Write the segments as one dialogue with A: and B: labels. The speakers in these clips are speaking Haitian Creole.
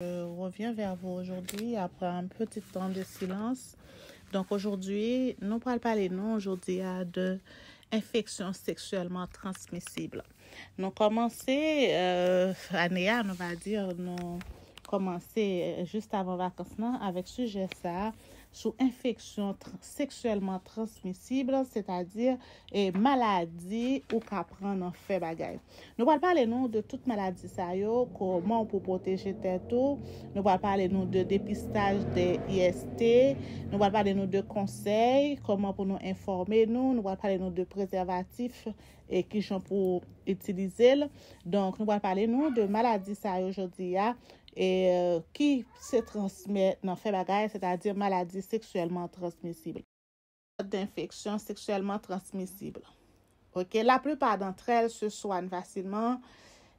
A: Je reviens vers vous aujourd'hui après un petit temps de silence. Donc aujourd'hui, nous ne parlons pas les noms aujourd'hui à deux infections sexuellement transmissibles. Nous commençons, euh, à néant, nous allons dire, nous commençons juste avant le vacancement non, avec ce geste-là. sou infeksyon sekswèlman transmisible, se ta dir, e maladi ou ka pran an fe bagay. Nou wal pale nou de tout maladi sa yo, koman pou poteje tè tou, nou wal pale nou de depistaj de IST, nou wal pale nou de konsey, koman pou nou informe nou, nou wal pale nou de prezervatif, e ki chan pou itilize l. Donk, nou wal pale nou de maladi sa yo jodi ya, et euh, qui se transmet dans la bagay, c'est-à-dire maladie sexuellement transmissible d'infection sexuellement transmissible Ok, la plupart d'entre elles se soignent facilement,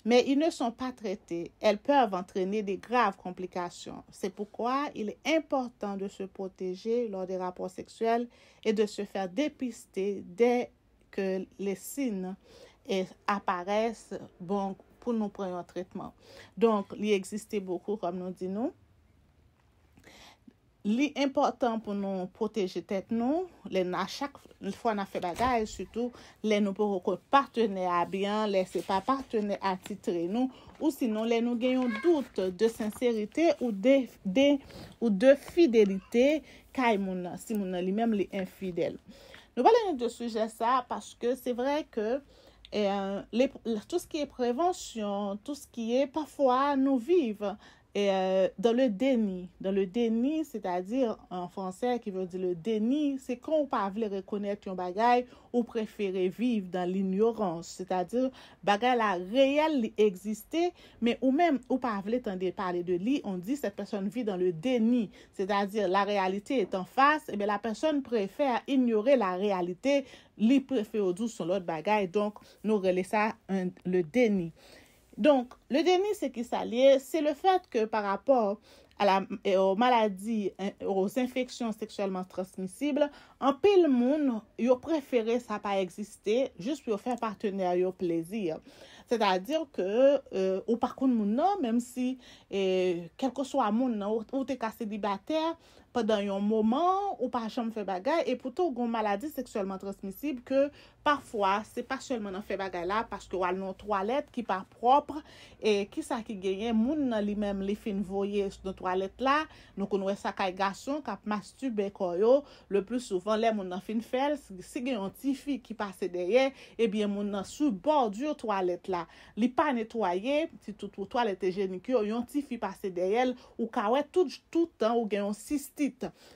A: mais ils ne sont pas traités. Elles peuvent entraîner des graves complications. C'est pourquoi il est important de se protéger lors des rapports sexuels et de se faire dépister dès que les signes apparaissent, bon, pou nou preyon tretman. Donk, li egziste bokou kom nou di nou. Li important pou nou proteje tèt nou, lè nou a chak fwa na fè bagay, sütou lè nou pou roko partene a byan, lè se pa partene a titre nou, ou sinon lè nou genyon dout de senserite ou de fidelite kaj moun nan, si moun nan li mèm li enfidel. Nou wale nou de suje sa, paske se vre ke, Et euh, tout ce qui est prévention, tout ce qui est parfois nous vivre Euh, dan le deni. Dan le deni, s'est-à-dire en fransè ki vèl di le deni, s'est-à-dire ou pa vlè rekonèt yon bagay ou préféré vive dan l'ignorance. S'est-à-dire bagay la réel li existè, mè ou mèm ou pa vlè tan dé parle de li, on di sè person vi dan le deni. S'est-à-dire la realité et en face, la person préfère ignorer la realité li préfère ou dou son lot bagay donk nou relè sa le deni. Donk, le deni se ki sa liye, se le fet ke pa rapor a la, e euh, o maladi, e euh, o infeksyon seksyelman transmisible, an pil moun, yo preferè sa pa eksiste, jist yo fè partenè yo plezir. Se ta dir ke, euh, ou parkoun moun nan, mèm si, e, kel ko so a moun nan, ou te ka sedibater, pa dan yon moman ou pa chanm fe bagay e pote ou goun maladi seksualman transmisib ke parfwa se pas selman an fe bagay la paske wal nou toalet ki pa propre e kisa ki genyen moun nan li menm li fin voye sou nou toalet la nou konwe sakay gason kap mastube koyo le plus souvan le moun nan fin fel si genyon ti fi ki pase deye e eh bie moun nan sou bordi ou toalet la li pa netwaye ti toutou toalet e genike ou genyon ti fi pase deye ou kawet toutou toutan ou genyon sistem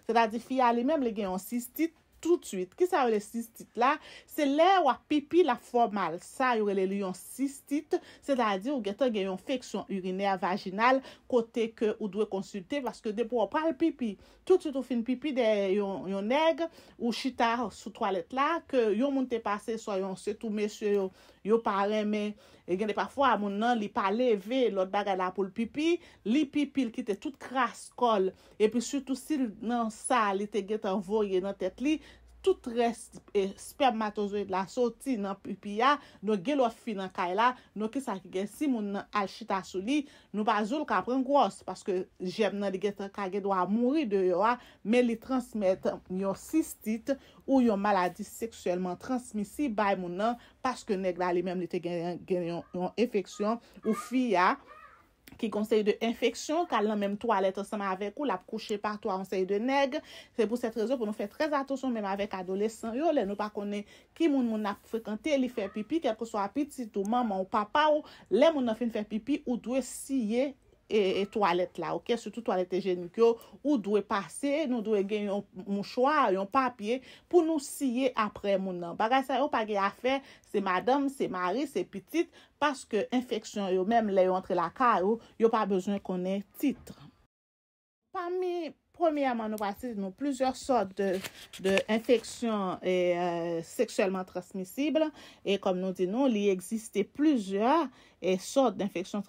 A: Se da di fi alimem le genyon 6 tit toutsuit. Kisa yo le 6 tit la? Se le yo apipi la formal. Sa yo rele liyon 6 tit. Se da di ou gete genyon fèksyon urinè vajinal kote ke ou dwe konsulte. Vaske depo ou pral pipi. Toutsuit ou fin pipi de yon neg ou chita sou toalet la. Ke yon moun te pase so yon set ou mesye yo. yo pa reme. E gen de pa fwa, moun nan li pa leve lot baga la pou l pipi, li pipi l kite tout kras kol. E pi sutou si nan sa li te get anvoye nan tet li, tout res eh, spermatozoid la soti nan pipi ya, nou gelofi nan kay la, nou kisa ki gen si moun nan alchitasou li, nou bazoul kapren gwoz, paske jem nan di gen kage do a mouri de yo a, men li transmet yon sistit, ou yon maladi seksuelman transmisi bay moun nan, paske neg dalimem li te gen yon efeksyon ou fi ya. ki konsey de infeksyon, kal nan menm toalet anseman avek ou, lap kouche patou ansey de neg, se pou set rezon pou nou fey trez atosyon, menm avek adole san yo, le nou pa kone ki moun moun ap frekante, li fey pipi, kel ko so apitit ou maman ou papa ou, le moun ap fin fey pipi ou dwe siye, e, e toalet la, ok? Soutou toalet e genik yo, ou dwe pase, nou dwe gen yon mouchwa, yon papye, pou nou siye apre moun nan. Bagay sa yo pa ge a fe, se madam, se mari, se pitit, paske infeksyon yo, mem le yo antre la ka yo, yo pa bezwen konen titre. Pammi, premiyaman nou pasi, nou plouzor sot de infeksyon e, euh, seksyelman transmisible, e kom nou di nou, li eksiste plouzor, e sort d'infeksyon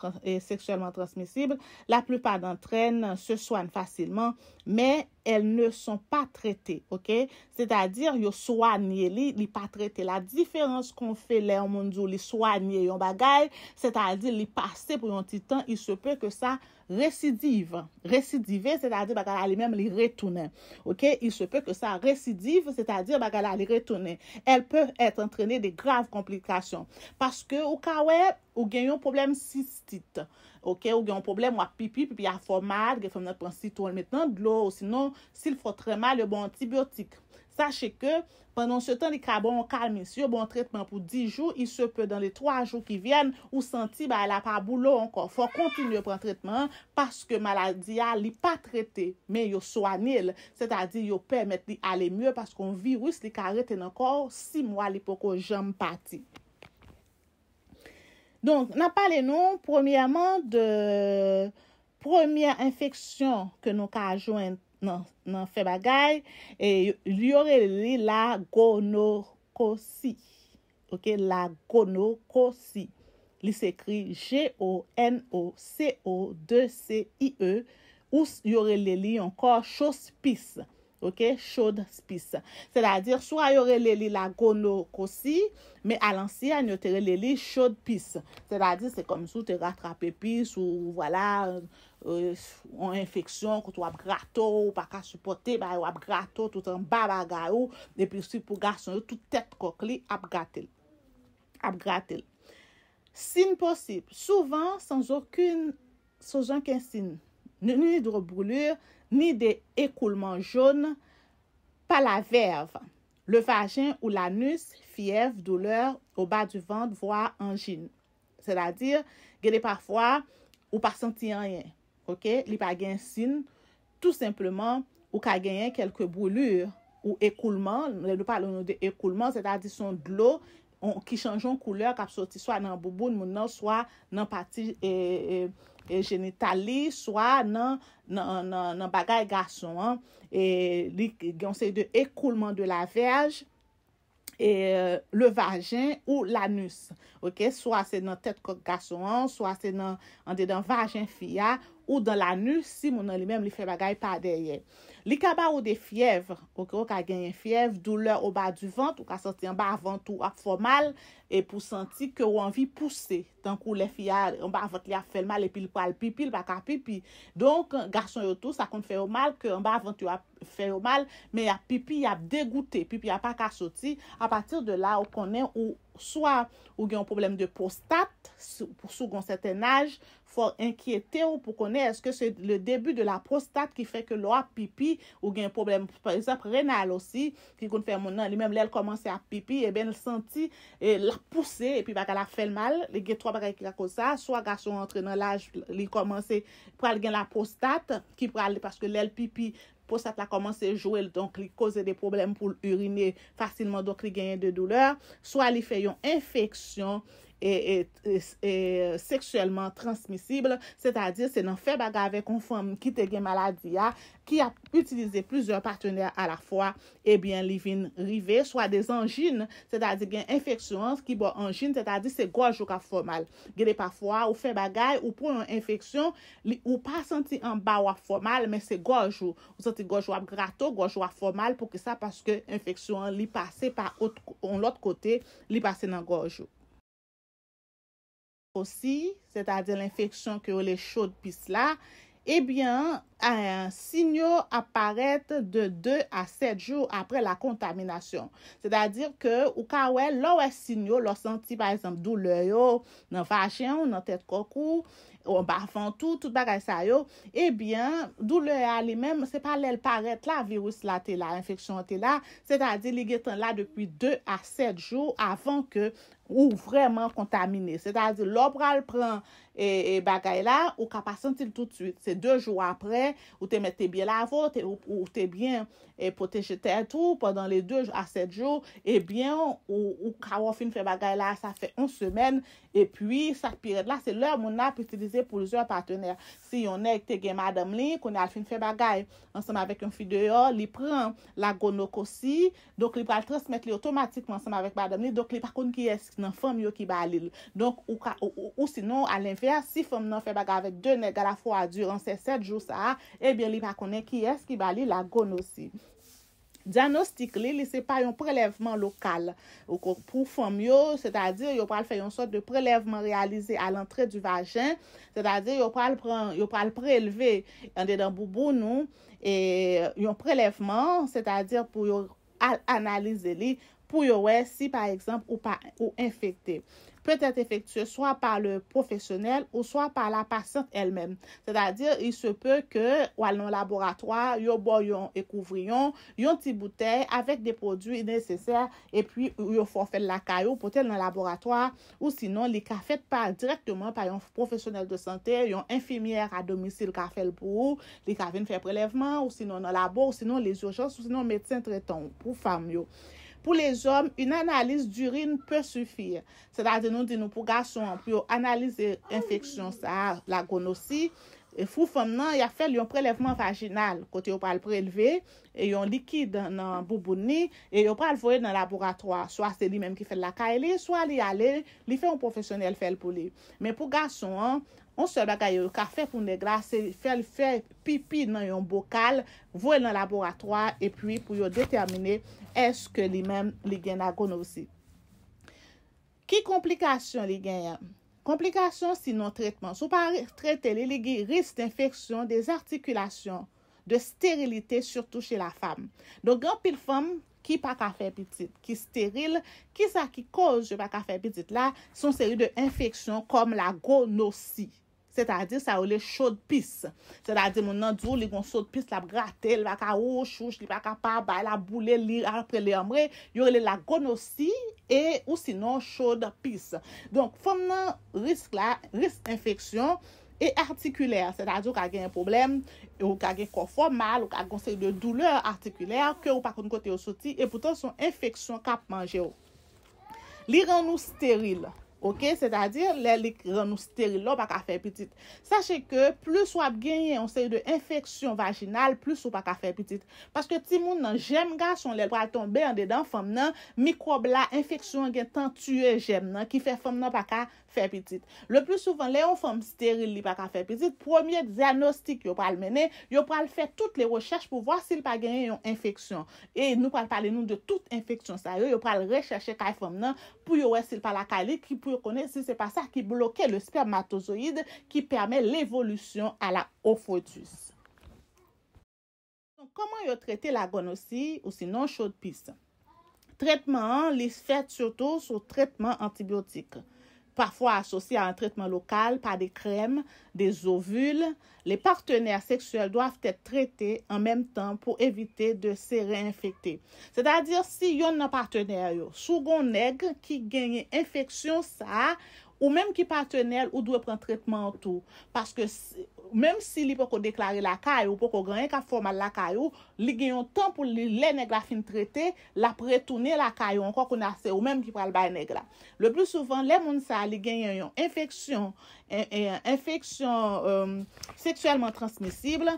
A: sekswèlman transmisible, la plupart d'entren se soan fasylman, men el ne son pa trete, ok? Se ta dire, yo soan nye li, li pa trete. La diferans kon fe le an moun zo, li soan nye yon bagay, se ta dire, li pase pou yon titan, il se pe ke sa residive, residive, se ta dire, bagala li mèm li retounen, ok? Il se pe ke sa residive, se ta dire, bagala li retounen. El pe etre entrene de grav komplikasyon, paske ou kawèp, Ou gen yon problem sistit. Ou gen yon problem wap pipi, pipi a fomad, ge fom nad pran siton. Metnan dlo, sinon, sil fotre mal, yo bon antibiotik. Sache ke, pandan bon se tan li ka bon kalme, si yo bon tretman pou 10 jou, i se pe dan li 3 jou ki vyen, ou senti ba la pa boulon anko. Fon kontinye pran tretman, paske maladiya li pa trette, men yo soanil, se ta di yo pemet li ale mye, paske yon virus li karette nan kor, si mwa li poko jem pati. Don, nan pale nou, premyaman, de premya infeksyon ke nou ka ajoen nan fe bagay, li yore li la gonokosi. Ok, la gonokosi. Li se kri G-O-N-O-C-O-2-C-I-E, ou yore li li yon kor chospis. Ok, chode pis. Se la dir, sou a yore leli la goun nou kosi, me alansi a nyote leli chode pis. Se la dir, se kom sou te ratrape pis, ou wala, ou an infeksyon, koutou ap grato, ou paka supoté, bayou ap grato, toutan baba ga ou, depi si pou gason yo, toutet kokli, ap gratel. Ap gratel. Sin posib, souvan, san jokun, sou jan ken sin, nen yon idro broulur, Ni de ekoulement joun, pa la verve, le vajen ou lanus, fiev, douleur, ou ba du vant, voa anjin. Se da dir, gede pa fwa ou pa senti anjen. Ok, li pa gen sin, tout simplement ou ka genyen kelke boulur ou ekoulement. Le nou palo nou de ekoulement, se da dir son dlo ki chanjon kouleur kap soti. Soa nan bouboun moun nan, soa nan pati joun. Eh, eh, E Genitali, swa nan bagay gason an, e li gyon se de ekouman de la verj, euh, le vajen ou lanus. Ok, swa se nan tet kok gason an, swa se nan vajen fiya ou lanus si mounan li menm li fe bagay pa deyeye. Li ka ba ou de fiev, ou ki ou ka genyen fiev, doule ou ba du vant, ou ka soti an ba vant ou ap formal, e pou santi ke ou anvi pousse, tan kou le fia an ba vant li ap fel mal, e pil pal pipil baka pipi. Donk, garson yo tou, sa kon fè ou mal ke an ba vant ou ap fè ou mal, mè y ap pipi, y ap degouté, pipi y ap ak asoti, ap atir de la ou konen ou, soua ou gen yon problem de postat, sou gon seten aj, fòr enkyete ou pou konen, eske se le debu de la postat ki fè ke lo ap pipi, ou gen problem, par isap renal osi, ki kon fè mounan, li mèm lèl komanse ap pipi, e ben l senti, l ap pousse, e pi baka la fè l mal, li gen 3 baka ek la kosa, soua ga sou antre nan l aj, li komanse pral gen la postat, ki pral, paske lèl pipi, pou sa te la komanse jouel, donk li koze de problem pou urine fasilman, donk li genye de douleur, swa li feyon infeksyon, seksuelman transmisible, se ta di se nan fe bagave konfom ki te gen maladi ya, ki a utilize plusieurs parteners eh a la fwa, ebyen li vin rive, swa de zanjin, se ta di gen infeksyon ki bo anjin, se ta di se gojou ka formal. Gede pa fwa ou fe bagay, ou pou yon infeksyon, li ou pa santi an bawap formal, men se gojou, ou santi gojou ap grato, gojou ap formal pou ki sa, paske infeksyon li pase on lot kote, li pase nan gojou. Osi, se ta di l'infeksyon ki yo le chod pis la, ebyen, a yon sinyo aparet de 2 a 7 jou apre la kontaminasyon. Se ta di ke, ou ka wè, lò wè sinyo, lò senti par exemple dou lè yo, nan fachyon, nan tèt kokou, ou an bafan tout, tout bagay sa yo, ebyen, dou lè a li mèm, se pa lè l'paret la virus la te la, l'infeksyon te la, se ta di li getan la depi 2 a 7 jou avan ke, ou vraiment C'est-à-dire, dire le prend... E, e bagay la, ou ka pasantil toutsuit, se 2 jou apre ou te mette te bie la avot, ou te bien, e poteje te etou pendant le 2 a 7 jou, e bien ou kawon fin fe bagay la sa fe 1 semen, e pwi sa piret la, se lè moun ap utilize pouzèr patenèr, si yonè ek te gen madame li, konè al fin fe bagay ansanm avèk yon fi deyo, li pran la gonok osi, dok li pral transmèt li otomatikman ansanm avèk badame li dok li pakoun ki esk nan fèm yo ki balil ou sinon al enfi Be a, si fom nan fe bag avek 2 net gala fwa duran se 7 jou sa a, e bi li pa kone ki es ki ba li la goun osi. Djanostik li, li se pa yon preleveman lokal. Ou pou fom yo, se ta di yo pral fe yon sot de preleveman realize al antre du vajen, se ta di yo pral preleve yon dedan boubou nou, e yon euh, preleveman, se ta di pou yo analize li pou yo we si par eksemp ou infekte. Pe te te efektye soa pa le profesyonel ou soa pa la pasyante el men. Se da dir, il se pe ke wale nan laboratoi, yo bo yon ekouvri yon, yon ti boutei avek de podu ineseser, e pi yo fofèl la kayo pou tel nan laboratoi ou sinon li ka fèt pa direktman pa yon profesyonel de sante, yon infimièr a domisil ka fèt pou, li ka ven fè prelevman ou sinon nan labor, ou sinon les yojons, ou sinon metsyen tretan pou fam yo. pou les om, yon analise d'urine pe suffir. Se la de nou di nou pou gason, pou yon analise infeksyon sa, la goun osi, fou fom nan, yon preleveman vaginal, kote yon pal preleve, yon likid nan boubouni, yon pal voye nan laboratroy, soa se li menm ki fel la kae li, soa li ale, li fel yon profesyonel fel pou li. Men pou gason an, On se ba gaya yo kafe pou negla, se fel fe pipi nan yon bokal, vwe nan laboratwa, e pwi pou yo determine eske li men li gen la gonosi. Ki komplikasyon li gen? Komplikasyon si non tretman. Sou pa trette li, li gen risk t'infeksyon, de zartikulasyon, de sterilite, surtout che la fam. Do gen pil fam ki pa kafe pitit, ki steril, ki sa ki koj yo pa kafe pitit la, son seri de infeksyon kom la gonosi. Se ta di sa ou le chode pis. Se ta di moun oh, nan di ou li kon chode pis la ap gratel, li baka ou chouj, li baka pa ba, la boule, li apre li amre, yo li la kon osi, e ou sinon chode pis. Donk, foun nan risk la, risk infeksyon, e artiküler. Se ta di ou kage en problem, ou kage kon fwa mal, ou kage konsey de douleur artiküler, kè ou pa kon kote yo soti, e poutan son infeksyon kap manje ou. Li ren nou steryl. Ok, c'est-à-dire lè lèk rè nou stéri lò pa ka fè pitit. Sachè ke, plus wap genye yon sey de infeksyon vaginal, plus wap pa ka fè pitit. Paske ti moun nan jèm ga son lèl pral ton bè an dedan fèm nan mikrob la infeksyon gen tantuyè jèm nan ki fè fèm nan pa ka... fèpidit. Le plus souvent, lè yon fòm stérile li pa ka fèpidit, premier diagnostik yon pral menè, yon pral fè tout lè recherche pou vwa sil pa genyen yon infeksyon. E nou pral pale nou de tout infeksyon sa yo, yon pral recherche ka yon fòm nan pou yon wè sil pa la kalik ki pou yon konè si se pa sa ki bloke le spermatozoid ki permè l'évolution a la ophotus. Koman yon trète la gonosi ou si non chodpis? Trètman, lè fète surtout sou trètman antibiotik. pafwa asosye an tretman lokal pa de krem, de zovul, le partener seksuel doav te trette an mem tan pou evite de se reinfekte. Se da dir, si yon nan partener yo, chougon neg ki genye infeksyon sa, ou menm ki partener ou dwe pran tretman an tou. Paske... Mem si li pou kodeklare lakay ou pou koganyen ka formal lakay ou, li genyon tan pou li le negla fin trete, la pretoune lakay ou anko konase ou mem ki pral bay negla. Le plus souvan, le mounsa li genyon yon infeksyon infeksyon euh, seksyelman transmisible,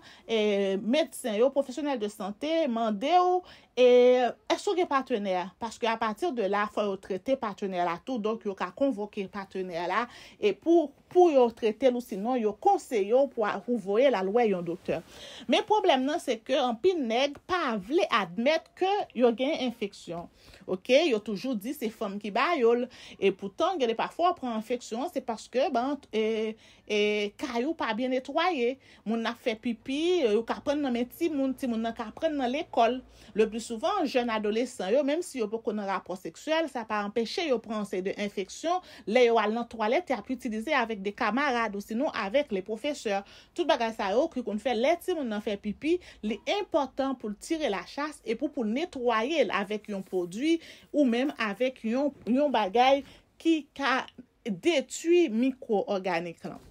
A: medsyen yo, profesyonel de sante, mande yo, e chouge patrener. Pache ke a patir de la, fwa yo trete patrener la tou, donk yo ka konvoke patrener la, e pou yo trete lousinon, yo konseyo pou a rouvoye la lwa yon doktor. Men problem nan se ke an pi neg pa vle admet ke yo genye infeksyon. Ok, yo toujou di se fome ki bayol. E poutan, gade parfwa pran infeksyon, se paske, ban, e... e kayou pa bie netwoye. Moun nan fe pipi, yo ka pren nan meti, moun ti moun nan ka pren nan l'ekol. Le blu souvan, jen adole san yo, menm si yo pou konon rapor seksuel, sa pa empèche yo pren se de infeksyon, le yo al nan toalet, ya pou itilize avèk de kamarad, ou sinon avèk le profeseur. Tout bagay sa yo, ki kon fè leti, moun nan fe pipi, li important pou tire la chas e pou pou netwoye avèk yon podwi, ou menm avèk yon bagay ki ka detui mikro organik lan.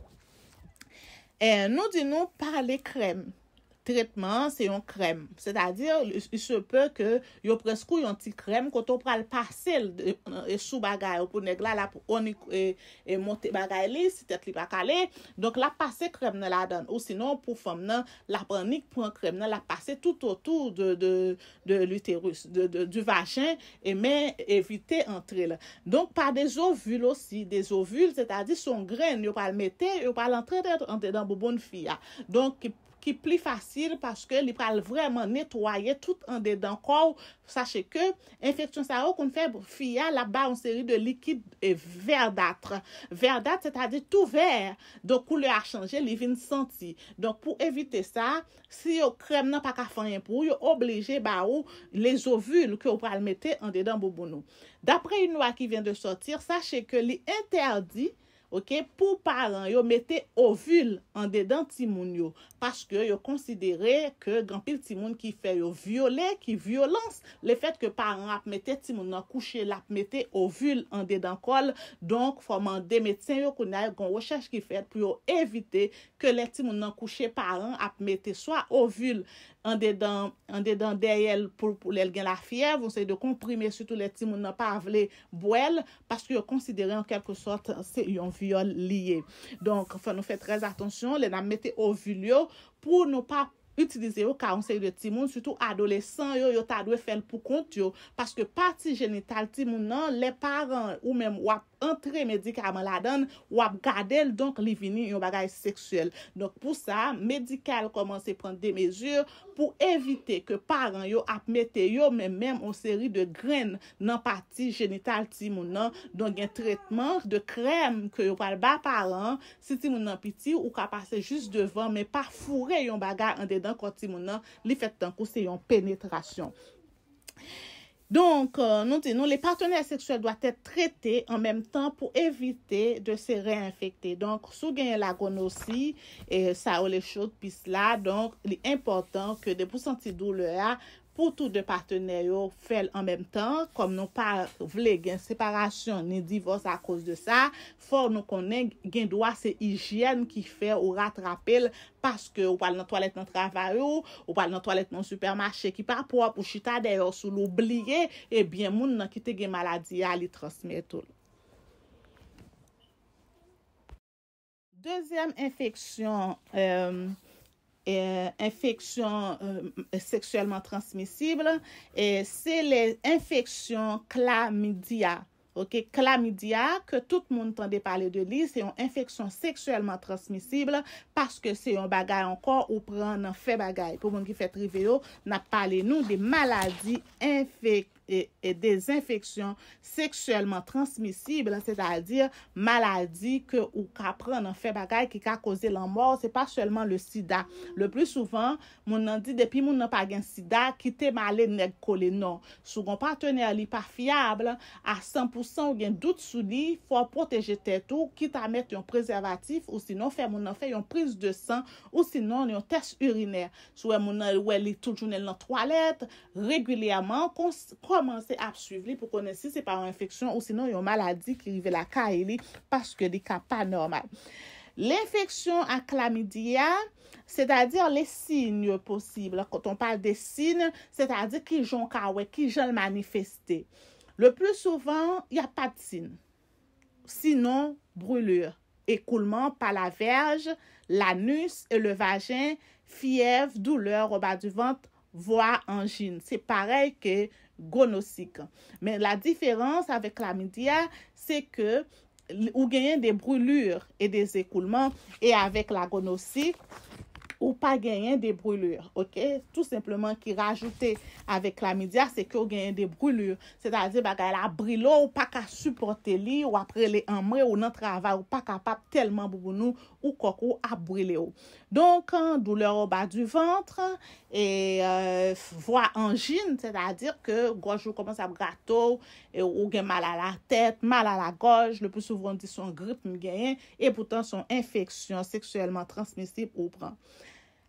A: Et eh, nous, disons nous parler crème. tretman se yon krem. Se ta dir, se pe ke yo presko yon ti krem koto pral pase sou bagay. Ou pou negla la pou onik e monte bagay li, si tet li bakale. Donk la pase krem nan la dan. Ou sinon pou fom nan, la panik pou an krem nan la pase tout otou de l'uterus, du vajen, e men evite entre la. Donk pa de zovul osi, de zovul, se ta dir, son gren yo pral mette, yo pral entre, ente dan bo bon fi ya. Donk ki pral, ki pli fasil paske li pral vreman netwaye tout an dedan. Kwa ou, sache ke, infeksyon sa ou kon feb fiya la ba an seri de likid e verdatre. Verdatre, sate di tou ver, don koule a chanje li vin senti. Don pou evite sa, si yo krem nan pa ka fanyen pou, yo oblije ba ou, le zovul ke ou pral mette an dedan bo bono. Dapre inwa ki vin de sotir, sache ke li interdi, Ok, pou paran yo mette ovule an dedan timoun yo. Paske yo konsidere ke gampil timoun ki fe yo viole, ki violans. Le fet ke paran ap mette timoun nan kouche, la ap mette ovule an dedan kol. Donk foman de metsin yo kounay kon wachache ki fet pou yo evite ke le timoun nan kouche paran ap mette swa ovule. an dedan, an dedan dey el pou pou lèl gen la fyev, ou sey de komprime sou tou lè ti moun nan pa avle bwèl pask yo konsidere an kelkou sot se yon vyo lye. Donk, fè nou fè trez atonsyon, lè nan mette ou vyo lyo pou nou pa Utilize yo ka on seri de timoun, sütou adolesan yo, yo ta dwe fel pou kont yo. Paske pati genital timoun nan, le paran ou men wap entre medikal manladan, wap gadel donk li vini yon bagay seksuel. Donk pou sa, medikal komanse pran de mezur pou evite ke paran yo apmete yo men menm on seri de gren nan pati genital timoun nan. Donk gen tretman de krem ke yo pal ba paran, si timoun nan piti ou ka pase just devan men pa fure yon bagay an ded dan konti mounan li fet tankou se yon penetrasyon. Donk, euh, nou di nou, li partenay seksuel doa te trete an menm tan pou evite de se reinfekte. Donk, sou genye lagoun osi, sa ou le chot pis la, donk, li important ke depou santi dou le a, pou tout de partenèyo fèl an mèm tan, kom nou pa vle gen separasyon ni divòs a kòz de sa, for nou konen gen dwa se hijyen ki fè ou ratrapèl, paske ou pal nan toalet nan travaryo, ou pal nan toalet nan supermachè ki pa pwa pou chita dèyo sou l'oublie, ebyen eh moun nan kite gen maladi ya li transmètou. Dezyem infeksyon, eeehm, Euh, infeksyon euh, seksyèlman transmisible, se lè infeksyon klamidia, ok, klamidia, ke tout moun tande pale de li, se yon infeksyon seksyèlman transmisible, paske se yon bagay an kon ou pran nan fe bagay, pou moun ki fet riveyo, nan pale nou de maladi infeksyon e desinfeksyon seksyelman transmisible, c'est-à-dire maladi ke ou ka pren nan fe bagay ki ka koze lan mò, se pa sèlman le sida. Le pli souvan, moun nan di, depi moun nan pa gen sida, ki te malen neg kole nan. Sou kon partenè li pa fiyable, a 100% gen dout sou li, fwa proteje tètou, ki ta met yon prezervatif ou si nan fè moun nan fè yon pris de san ou si nan yon test urinè. Sou moun nan wè li toujounen nan toalet, regwilyaman, kon Commencez à suivre pour connaître si c'est pas une infection ou sinon une maladie qui arrive la ka parce que des cas pas pas l'infection à chlamydia, à à les signes signes quand Quand parle parle signes signes, à à dire qui j'ont qui qui j'en manifesté. Le plus souvent, il y a pas de signes. Sinon, brûlure, écoulement par la verge, l'anus et le vagin, fièvre, douleur, au bas du ventre, voix angine. C'est pareil que... Mais Mais la avec la klamidia, c'est que ou genyen des brûlures et des écoulements et avec la gonossique, Ou pa genyen de brulur, ok? Tout simplement ki rajoute avek la midya, seke ou genyen de brulur. Se ta zi bagay la brilou, ou pa ka suprote li, ou apre le amre ou nan travay, ou pa kapap telman brounou, ou koko a brilé ou. Donk, douler ou ba du ventre, e vwa anjin, se ta zi ke goj ou komons ap grato, ou gen mal a la tet, mal a la goj, le pou souvran di son grip mgenyen, e boutan son infeksyon seksyelman transmisib ou bran.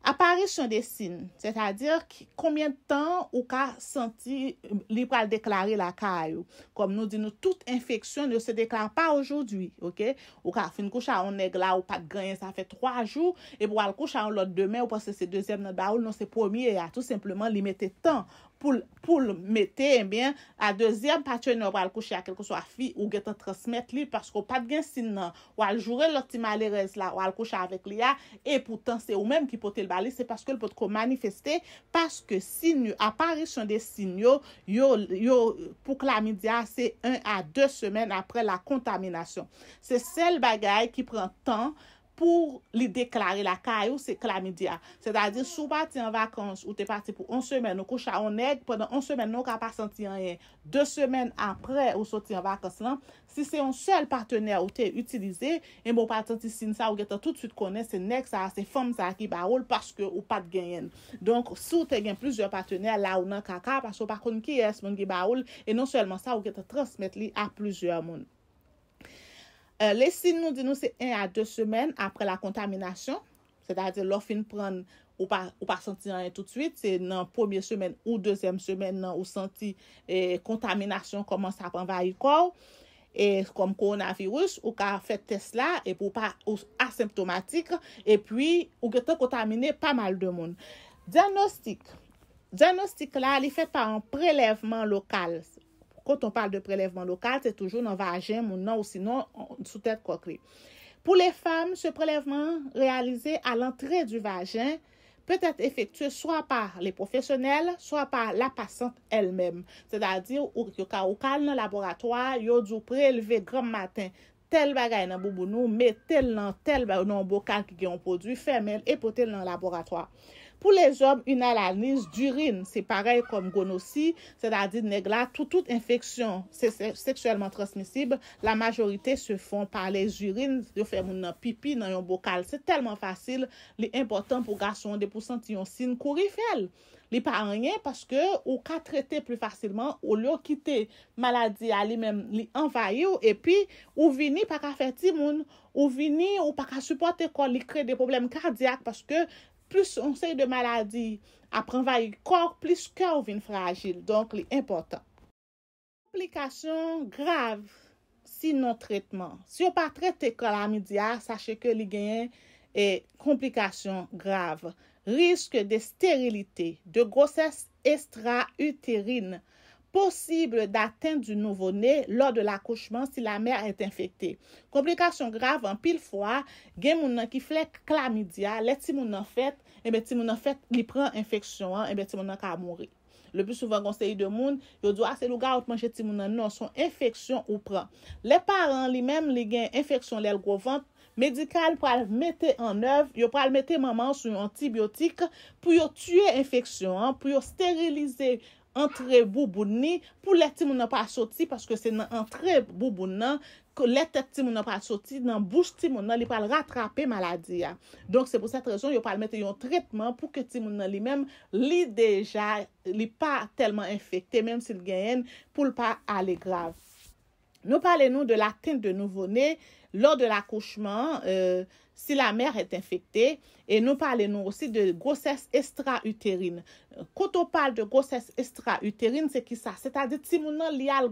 A: Aparisyon de sin, c'est-à-dire koumien tan ou ka senti li pral deklare la kayou. Kom nou di nou, tout infeksyon nou se deklare pa oujou dwi. Ou ka fin koucha ou nek la ou pak ganyen, sa fe 3 jou, e pou al koucha ou lot demen ou posese deuxième nan baou, nou se pomiye a tout simplement li mette tan oujou. pou l mette enbyen a dezyan patyon yo w al kouche a kel kou so a fi ou getan transmet li pasko pat gen sin nan w al jure l otima lerez la w al kouche avek li ya e poutan se ou menm ki pote l bali se paske l pot kou manifeste paske sin yo, apari son de sin yo, yo pou klamidia se 1 a 2 semen apre la kontaminasyon se sel bagay ki pren tan pou li deklare la kay ou se klamidia. Se da di sou pati an vakans ou te pati pou an semen ou koucha an neg, ponan an semen nou ka pa santi an yen, de semen apre ou soti an vakans lan, si se yon sel partener ou te utilize, en bo pati santi sin sa ou geta tout süt konen se neg sa, se fom sa ki ba oul, paske ou pat genyen. Donk sou te gen plusye partener la ou nan kaka, paske non ou pa kon ki es moun ki ba oul, en non selman sa ou geta transmit li a plusye moun. Euh, Le sin nou di nou se 1 a 2 semen apre la kontaminasyon. Se da di lor fin pran ou pa senti nan tout suite. Se nan 1e semen ou 2e semen nan ou senti kontaminasyon euh, koman sa panvayi kou. E kom koronavirouj ou ka fet tesla e pou pa ou asimptomatik. E pi ou gete kontamine pa mal de moun. Dianostik. Dianostik la li fet pa an prelevman lokal se. Kon ton pal de preleveman lokal, se toujou nan vajen moun nan ou sinon sou tèt kokri. Pou le fam, se preleveman realize al antre du vajen, pe tèt efektue soa par le profesyonel, soa par la pasante el mem. Se da di ou yo ka okal nan laboratoy, yo djou preleve gram matin tel bagay nan boubounou, met tel nan tel bagay nan bokal ki gen yon podwi femel e potel nan laboratoy. Pou les jom, yon alanize d'urine. Se parey kom gonosi, se da di negla, tout tout infeksyon se seksyelman transmisib, la majorite se fon pa les urine, yo fe moun nan pipi, nan yon bokal. Se telman fasil, li impotant pou gason de pou santi yon sin kourifel. Li pa anye, paske ou ka trete pli fasilman, ou li yo kite maladi a li men, li envayou, epi ou vini pa ka feti moun, ou vini ou pa ka suporte kon, li kre de problem kardyak, paske Plis on sey de maladi, apren va yi kok, plis kè ou vin fragil. Donk li important. Komplikasyon grav si non tretman. Si yo pa trette kolamidia, ah, sache ke li genye, e komplikasyon grav. Riske de sterylite, de gosèst estra utérine, posible daten du nouvo ne lor de l'akouchman si la mèr et infekte. Komplikasyon graf an pil fwa, gen moun nan ki flek klamidia, le ti moun nan fet ebe eh ti moun nan fet li pran infeksyon ebe eh ti moun nan ka mouri. Le pi souvan konseyi de moun, yo dwa ah, se lou ga otman che ti moun nan nan son infeksyon ou pran. Le paran li men li gen infeksyon lèl grovant, medikal pral mette an ev, yo pral mette maman sou yon antibiyotik pou yo tue infeksyon, pou yo sterilize entre boubouni pou lete ti mounan pa asoti paske se nan entre boubounan lete ti mounan pa asoti nan bouche ti mounan li pal rattrape maladi ya. Donk se pou set rezon yo pal mette yon tritman pou ke ti mounan li menm li deja li pa telman infekte menm si li genyen pou li pa ale grave. Nou pale nou de la tinte de nouvouni lor de l'akouchman nou pale nou de la tinte euh, de nouvouni Si la mer et infekte, e nou pale nou osi de goses estra uterine. Koto pale de goses estra uterine, se ki sa? Se ta di timounan li al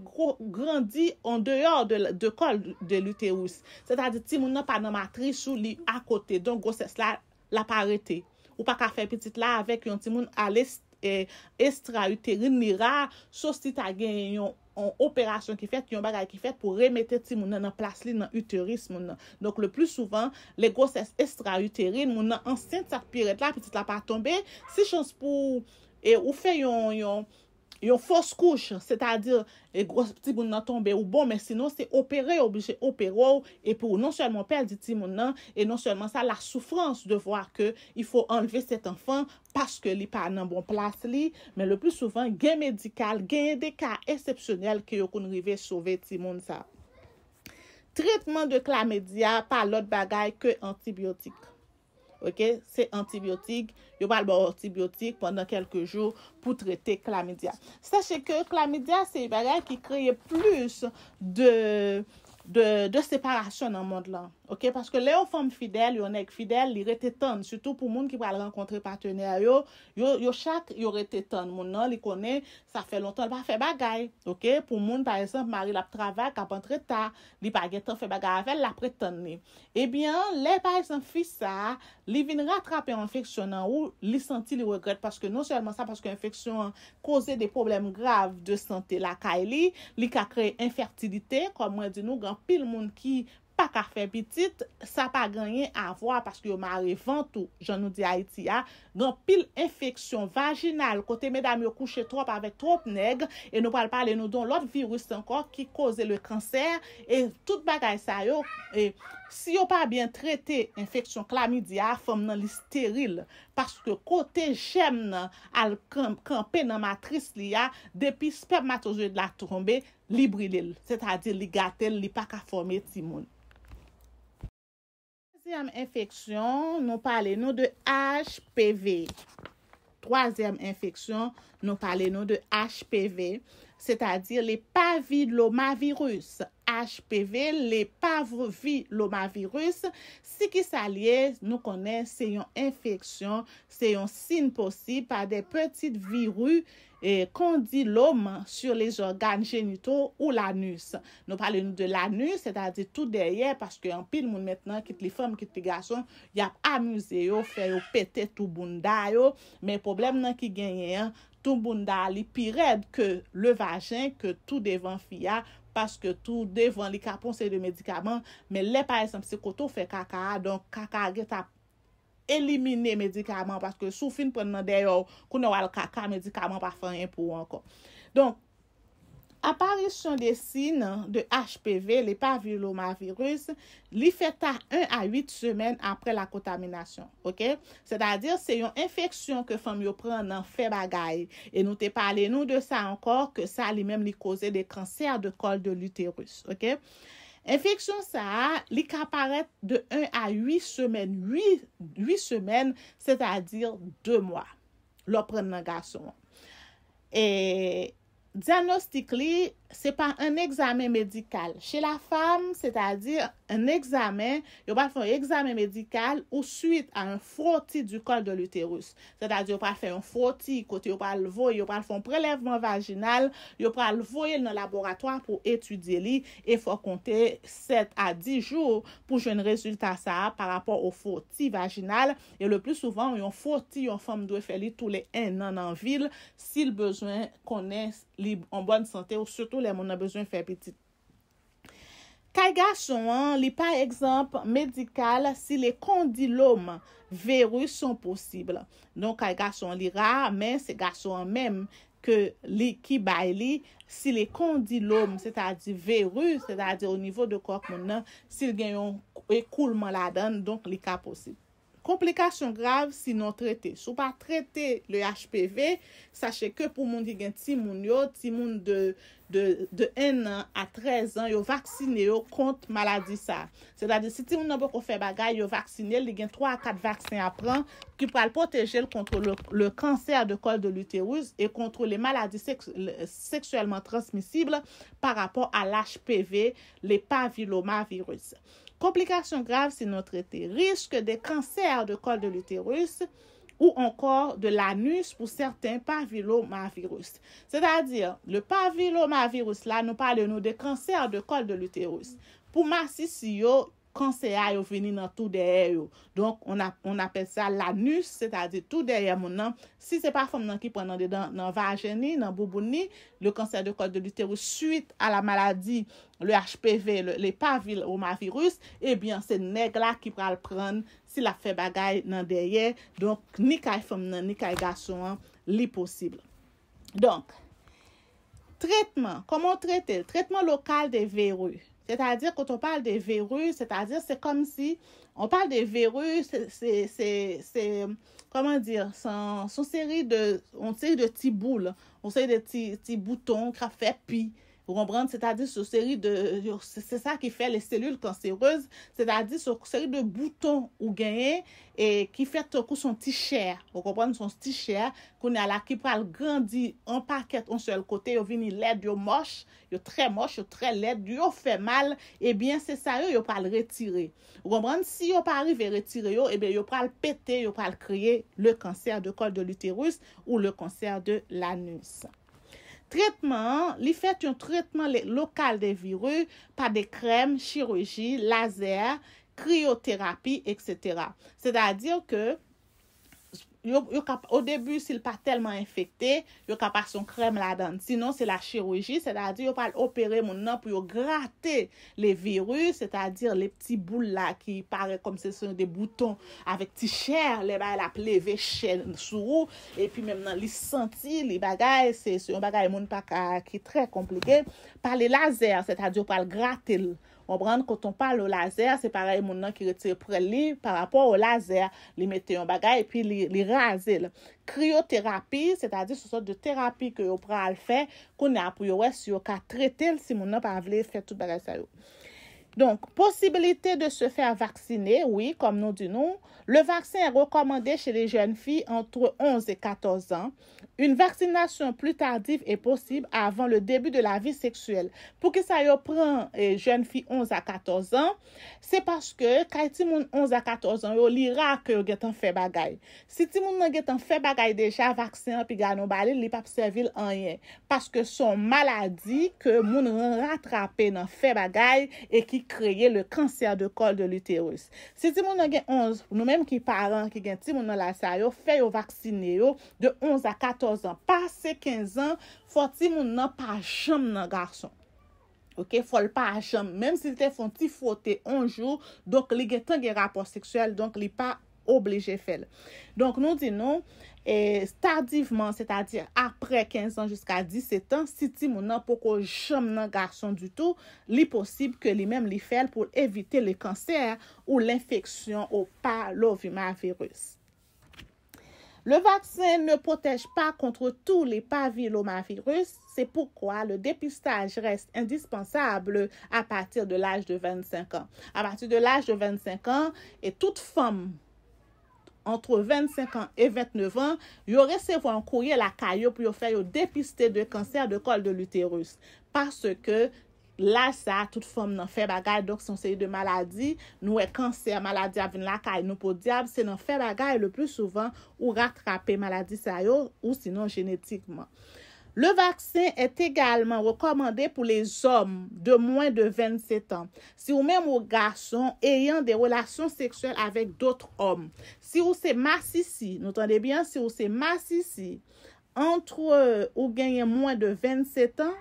A: grandi an deyor de kol de l'uterus. Se ta di timounan pa nan matri sou li akote, don goses la parete. Ou pa ka fe petit la avek yon timounan al estra eh, uterine ni ra, so si ta gen yon uterine. On operasyon ki fet, yon bagay ki fet pou remete ti moun nan plas li nan uteris moun nan. Donk le plus souvan, le goses estra uterin moun nan ansyen tsa piret la, peti tla pa tombe, si chans pou ou fe yon... Yon fos kouch, c'est-à-dire, e gros ptiboun nan tombe ou bon, men sinon, se operè obje operò, e pou non sèlman perdi timoun nan, e non sèlman sa la soufrans de vwa ke, yfo enleve set anfan, paske li pa nan bon plas li, men le plus souvan gen medikal, gen deka esepsyonel ke yon koun rive souve timoun sa. Tretman de klamedia pa lot bagay ke antibiotik. Ok, se antibiotik, yo bal bo antibiotik pondan kelke jou pou trete klamidia. Sache ke klamidia se y vare ki kreye plus de separasyon nan moun de lan. Ok, paske le ou fom fidel, yon ek fidel, li rete ton. Soutou pou moun ki pral renkontre pateneryo, yo chak yo rete ton. Moun nan, li konen, sa fe lontan li pa fe bagay. Ok, pou moun, par exemple, mari lap trava, kapantre ta, li pa getan fe bagay, avel la pre ton ni. Ebyen, eh le par exemple fi sa, li vin ratrape infeksyon nan ou, li senti li regret. Paske non selman sa, paske infeksyon kose de problem grave de sente la kay li. Li ka kre infertilite, kon mwen di nou, gan pil moun ki pateneryo. ka fè bitit, sa pa ganyen avwa, paske yo mare 20 ou jan nou di a iti ya, gen pil infeksyon vaginal, kote medan yo kouche trop avèk trop neg, e nou pal pale nou don lop virus ankon ki kose le kanser, e tout bagay sa yo, e si yo pa bien trete infeksyon klamidia, fòm nan li stéril, paske kote jèm nan al kampè nan matris li ya, depi spermatose de la trombe li brilil, sè ta di li gatel, li pa ka fòm eti moun. infeksyon nou pale nou de HPV. Troasyem infeksyon nou pale nou de HPV. Sè ta dir le pavvi l'omavirus. HPV le pavvi l'omavirus. Si ki sa liè nou kone se yon infeksyon se yon sin posib pa de petit viru E kondi loman sur les organ genito ou lanus. Nou pale nou de lanus, se ta di tou derye, paske yon pil moun metnan, kit li fem, kit li gason, yap amuse yo, fe yo pete tou bunda yo, men problem nan ki genye, tou bunda li pired ke le vajen, ke tou devan fiya, paske tou devan li kaponsen de medikaman, men le pa esan psikoto fe kaka, don kaka get ap, Elimine medikaman, paske sou fin pou nan deyo kou nou al kaka medikaman pa fanyen pou anko. Don, aparisyon de sin de HPV, le paviloma virus, li feta 1 a 8 semen apre la kontaminasyon, ok? Se da dir, se yon infeksyon ke fanyo pran nan fe bagay, e nou te pale nou de sa anko, ke sa li menm li koze de kanser de kol de luterus, ok? Enfeksyon sa, li ka paret de 1 a 8 semen, 8 semen, se ta dir 2 mwa, lopren naga son. E, djanostik li... se pa an examen medikal. Che la fam, se ta di an examen, yo pa fè an examen medikal ou suite an foti du kol de l'uterus. Se ta di yo pa fè an foti, kote yo pa lvo, yo pa fè an prelevman vaginal, yo pa lvoye nan laboratoire pou etudye li e fò konte 7 a 10 jou pou jè un rezultat sa par rapport an foti vaginal e le pli souvan, yon foti yon fòm dwe fè li tou le en nan an vil si l bezwen kone li en bonne sante ou sotou moun an bejwen fè piti. Kaj gachon an, li pa ekzamp medikal, si le kondilom veru son posibl. Donk kaj gachon li ra, men se gachon an men ke li ki bay li si le kondilom, se ta di veru, se ta di o nivou de kok moun an, si genyon ekoul maladan, donk li ka posibl. Komplikasyon grav si nou trete, sou pa trete le HPV, sache ke pou moun di gen timoun yo, timoun de 1 an a 13 an yo vaksine yo kont maladi sa. Se da di si ti moun nanbo ko fe bagay yo vaksine, li gen 3 a 4 vaksin apren ki pou al poteje l kontro le kanser de kol de l uterouz e kontro le maladi seksuellement transmisible par rapport al HPV, le paviloma virouz. Komplikasyon grav si nou trete riche ke de kanser de kol de l'uterus ou ankor de lanus pou certain pavilo ma virus. Se ta dir, le pavilo ma virus la nou pale nou de kanser de kol de l'uterus pou ma sisiyo tansi. konseya yo veni nan tou deye yo. Donk, on apel sa lanus, se tade tou deye mounan, si se pa fom nan ki pon nan vaje ni, nan bobo ni, le konseya de kol de lute ou suite a la maladi, le HPV, le pavil ou ma virus, ebyan, eh se neg la ki pral pran si la fe bagay nan deye, donk, ni kay fom nan, ni kay gasouan, li posibl. Donk, tretman, koman tretel? Tretman lokal de veru, C'est-à-dire, quand on parle des verrues, c'est-à-dire, c'est comme si on parle des verrues, c'est, comment dire, c'est une série de, on tire de petits boules, on tire de petits boutons, fait puis Ou rembrand, se ta di se seri de, se sa ki fe le selule kansereuse, se ta di se seri de bouton ou genye, e ki fet kou son ti chèr, ou rembrand, son ti chèr, kounè ala ki pral grandi an paket, an sel kote, yo vini led, yo mosh, yo tre mosh, yo tre led, yo fe mal, ebyen eh se sa yo, yo pral retirè. Ou rembrand, si yo pral rivè retirè yo, ebyen eh yo pral pète, yo pral kriye le kansèr de kol de l'utérus ou le kansèr de l'anus. tretman, li fet yon tretman lokal de viru, pa de krem, chirouji, lazer, kriyoterapi, etc. Se da dir ke, yo kap... O debu, sil pa telman infekte, yo kapak son krem la dan. Sinon, se la chirouji, se da di, yo pal opere moun nan pou yo gratte le virus, se ta di, le pti boulle la ki pare kom se son de bouton avek ti chèr, le ba la pleve chèn sou rou, e pi mèm nan, li senti, li bagay, se yon bagay moun pa ki tre komplike, pali lazer, se ta di, yo pal gratte le. O brand, koton pal o lazer, se pare moun nan ki rete pre li, pa rapor o lazer, li mette yon bagay, e Gazil, kriyoterapi, sè ta di sou sot de terapi ke yo pral fè, kon apou yo wè si yo ka tretel si moun ap avle fè tout berè sa yo. Donk, posibilite de se fer vaksine, oui, kom nou di nou, le vaksin e rekomande che de jen fi entre 11 et 14 an. Un vaksinasyon plu tardif e posib avan le debu de la vi seksuel. Pou ki sa yo pran jen fi 11 a 14 an, se paske, kaj ti moun 11 a 14 an, yo li rak yo getan fe bagay. Si ti moun nan getan fe bagay deja vaksin an pi gano bali, li pap servil anyen. Paske son maladi ke moun ran rattrape nan fe bagay e ki kreye le kanser de kol de l'uterus. Se ti moun nan gen 11, nou menm ki paran ki gen ti moun nan la sa yo, fe yo vaksine yo de 11 a 14 an. Pas se 15 an, fote ti moun nan pa jom nan garson. Ok, fol pa jom. Mem si te fote ti fote anjou, donk li gen ten gen rapor seksuel, donk li pa oblije fel. Donk nou di nou, Et tardivement, c'est-à-dire apre 15 ans jusqu'à 17 ans, si ti moun nan poko jom nan garson du tout, li posib ke li men li fel pou evite le kanser ou l'infeksyon ou pa lovimavirus. Le vaksin ne potej pa kontre tou li pavi lovimavirus, se poukwa le depistaj reste indispensable a patir de l'aj de 25 ans. A patir de l'aj de 25 ans, et tout femme, Entre 25 ans et 29 ans, yo resevo an kouye lakay yo pou yo fè yo depiste de kanser de kol de luterus. Parce que la sa, tout fòm nan fè bagay, dok son se yi de maladi, nou e kanser, maladi avin lakay, nou pou diab, se nan fè bagay le plus souvent ou ratrape maladi sa yo ou sinon genetikman. Le vaksin et egalman rekomande pou les jom de mwen de 27 an. Si ou menm ou gason, eyan de relasyon seksuel avek dotre om. Si ou se masisi, nou tande bien, si ou se masisi, antre euh, ou genyen mwen de 27 an,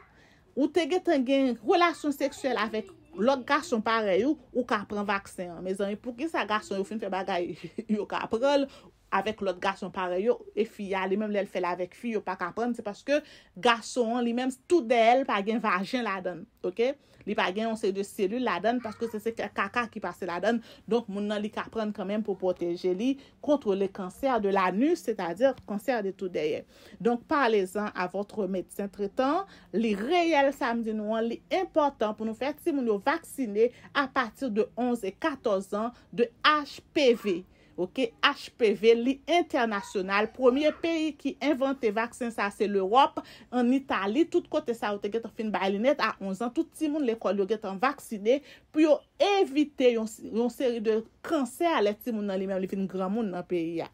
A: ou tegetan genyen relasyon seksuel avek lote gason parey ou, ou ka pren vaksin. Me zan, pou ki sa gason yo fin fe bagay yo ka prel, avèk lòt gason pareyo e fiya, li mèm lèl fè lavek fiyo pa kapren, se paske gason, li mèm tout dèl, pa gen vajen la den, ok? Li pa gen onse de selu la den, paske se se kaka ki pase la den, donk moun nan li kapren kèmèm pou poteje li, kontre le kanser de lanus, sè tè dèl kanser de tout dèl. Donk palezan avotre mèditsen tretan, li reyèl samdi nouan, li important pou nou fèk si moun yo vaksine a patir de 11 et 14 an de HPV. Ok, HPV, li internasyonal, promye peyi ki invante vaksin sa se l'Europe, an Itali, tout kote sa ou te geto fin balinet, a 11 an, tout timoun l'ekol yo geto an vaksine, pou yo evite yon seri de kanser ale timoun nan li men, li fin gran moun nan peyi ya.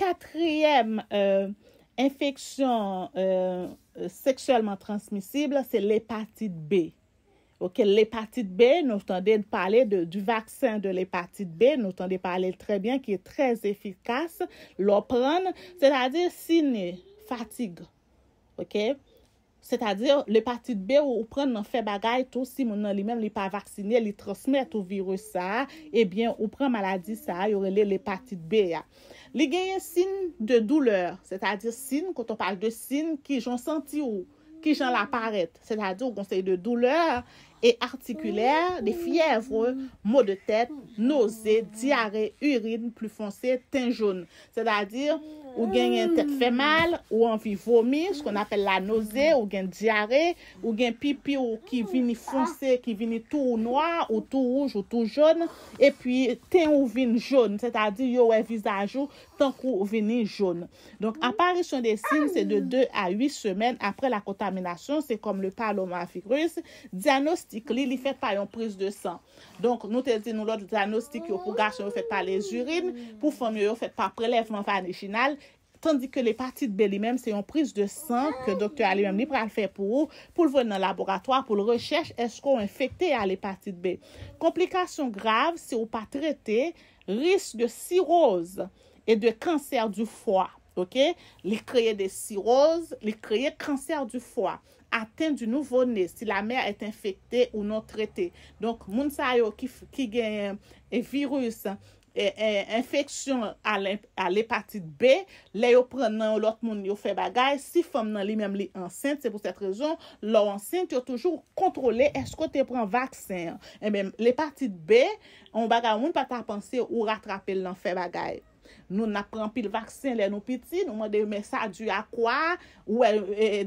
A: Katriyem e, e, infeksyon e, seksyelman transmisible, se l'hepatite B. Ok, l'hepatite B, nou tande pale du vaksin de l'hepatite B, nou tande pale tre bien ki e tre efikas, l'opran, se ta dire sine, fatig. Ok, se ta dire l'hepatite B, ou pran nan fe bagay tou si moun nan li men li pa vaksine, li transmette ou virus sa, e eh bien ou pran maladi sa, yore le l'hepatite B ya. Li genye sine de douleur, se ta dire sine, konton pale de sine, ki jen senti ou, ki jen la paret, se ta dire ou konsey de douleur, et articulère, de fièvre, mot de tèt, nozè, diarè, urin, plou foncè, ten joun. C'est-à-dire, ou gen yon tèt fè mal, ou an vi vomi, skon apèl la nozè, ou gen diarè, ou gen pipi ou ki vini foncè, ki vini tou ou noy, ou tou rouge, ou tou joun, et puis, ten ou vini joun, c'est-à-dire, yo wè vizajou, ten kou vini joun. Donc, apparisyon de sim, c'est de 2 à 8 semen apre la kontaminasyon, c'est kom le palomavirus. Dianostimation, li li fèt pa yon prise de san. Donk nou tèzi nou lòt nanostik yo pou gache yo fèt pa les urin, pou fòm yo yo fèt pa prelèveman fè anè chinal, tandik ke l'hepatite B li mèm se yon prise de san, ke doktè alè mèm li prèl fè pou ou, pou l'vèl nan laboratoire, pou l'rechèche, esko enfekte a l'hepatite B. Komplikasyon grav, si ou pa trète, risk de siroz e de kanser du fòa, ok? Li kreye de siroz, li kreye kanser du fòa. Aten di nou vone, si la mèr et infekte ou nou trete. Donk, moun sa yo ki gen virus, infeksyon al hepatite B, le yo pren nan lòt moun yo fe bagay. Si fòm nan li mèm li ansente, se pou set rezon, lò ansente yo toujou kontrole esko te pren vaksen. E mèm, l'hepatite B, moun bagay moun pata apansye ou ratrapel nan fe bagay. Nou nan pran pil vaksin lè nou piti, nou man de yon mesaj yon akwa, ou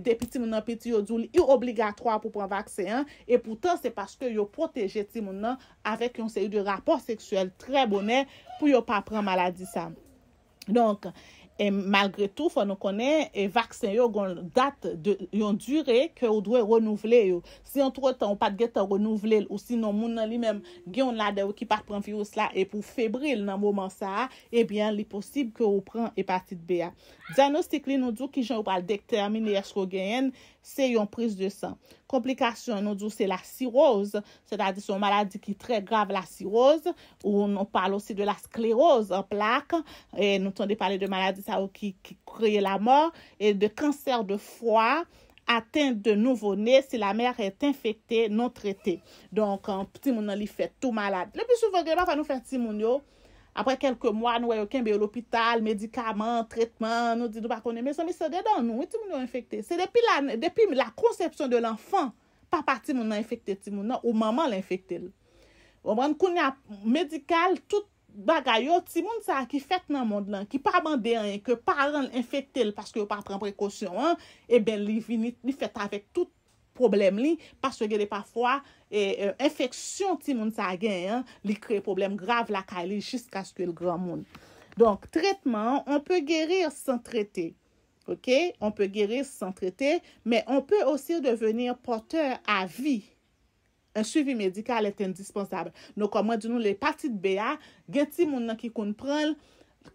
A: de piti moun nan piti yon joul yon obligatroy pou pran vaksin, e poutan se paske yon proteje ti moun nan avèk yon se yon rapor seksuel trè bonè pou yon pa pran maladi sa. Donk. E malgre tou, fwa nou konen, e vaksen yo gwen dat yon dure ke ou dwe renouvle yo. Si yon trol tan ou pat gwen tan renouvle ou si nou moun nan li menm gyon la de ou ki pat pran virus la e pou febril nan mouman sa, ebyen li posib ke ou pran hepatite B. Djanostik li nou djou ki jen ou pal dek termine yers kou genyen, se yon pris de san. Komplikasyon nou djou se la cirose, se ta di son maladi ki tre grave la cirose, ou nou pale osi de la sklerose, plak, nou tonde pale de maladi sa ou ki kriye la mor, e de kanser de fwa, aten de nouvo ne, se la mer et infekte, non trete. Donk, ti moun yo li fe tou malade. Le pi sou fwegeman fa nou fe ti moun yo. apre kelke mwa nou wè e yo ken beyo l'opital, medikaman, tretman, nou di nou pa konen, mè son mi se dedan nou, wè ti moun nou infekte. Se depi la konsepsyon de l'enfant, papa ti moun nan infekte ti moun nan, ou maman l'infekte. Oman koun ya medikal, tout bagay yo, ti moun sa ki fèt nan moun lan, ki pa ban deyan, ke pa ran l'infekte l, paske yo pa pran prekosyon, e ben li fèt avèk tout. Problem li, paswe geni pafwa, efeksyon ti moun sa gen, li kre problem grave la ka li, jiska skwe l gran moun. Donk, tretman, on pe gerir san trette. Ok, on pe gerir san trette, men on pe osir devenir poteur a vi. En suivi medikal eten disponsable. Non komwen di nou, le patit beya, gen ti moun nan ki kon pral,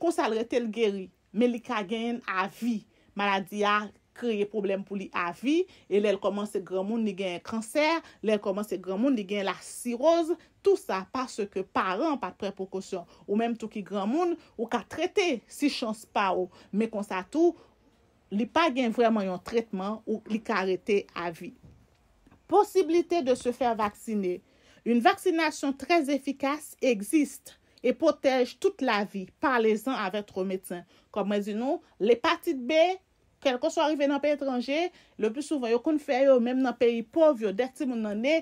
A: konsalre tel geri, men li ka gen a vi, maladi a geni. kreye problem pou li avi, e lèl komanse gran moun li gen yon kanser, lèl komanse gran moun li gen la siroz, tout sa, pas se ke paran pat pre prokosyon, ou menm tou ki gran moun, ou ka trete si chans pa ou, me konsa tou, li pa gen vreman yon trete man, ou li ka arete avi. Posibilite de se fèr vaksine, yon vaksinasyon trez efikas, egzist, e potej tout la vi, pale zan avetro meten, komè zinou, l'hepatite bè, Kel kon sou arive nan pey etranje, le bi souvan yo kon fwe yo, menm nan pey pov yo, deti moun nan ne,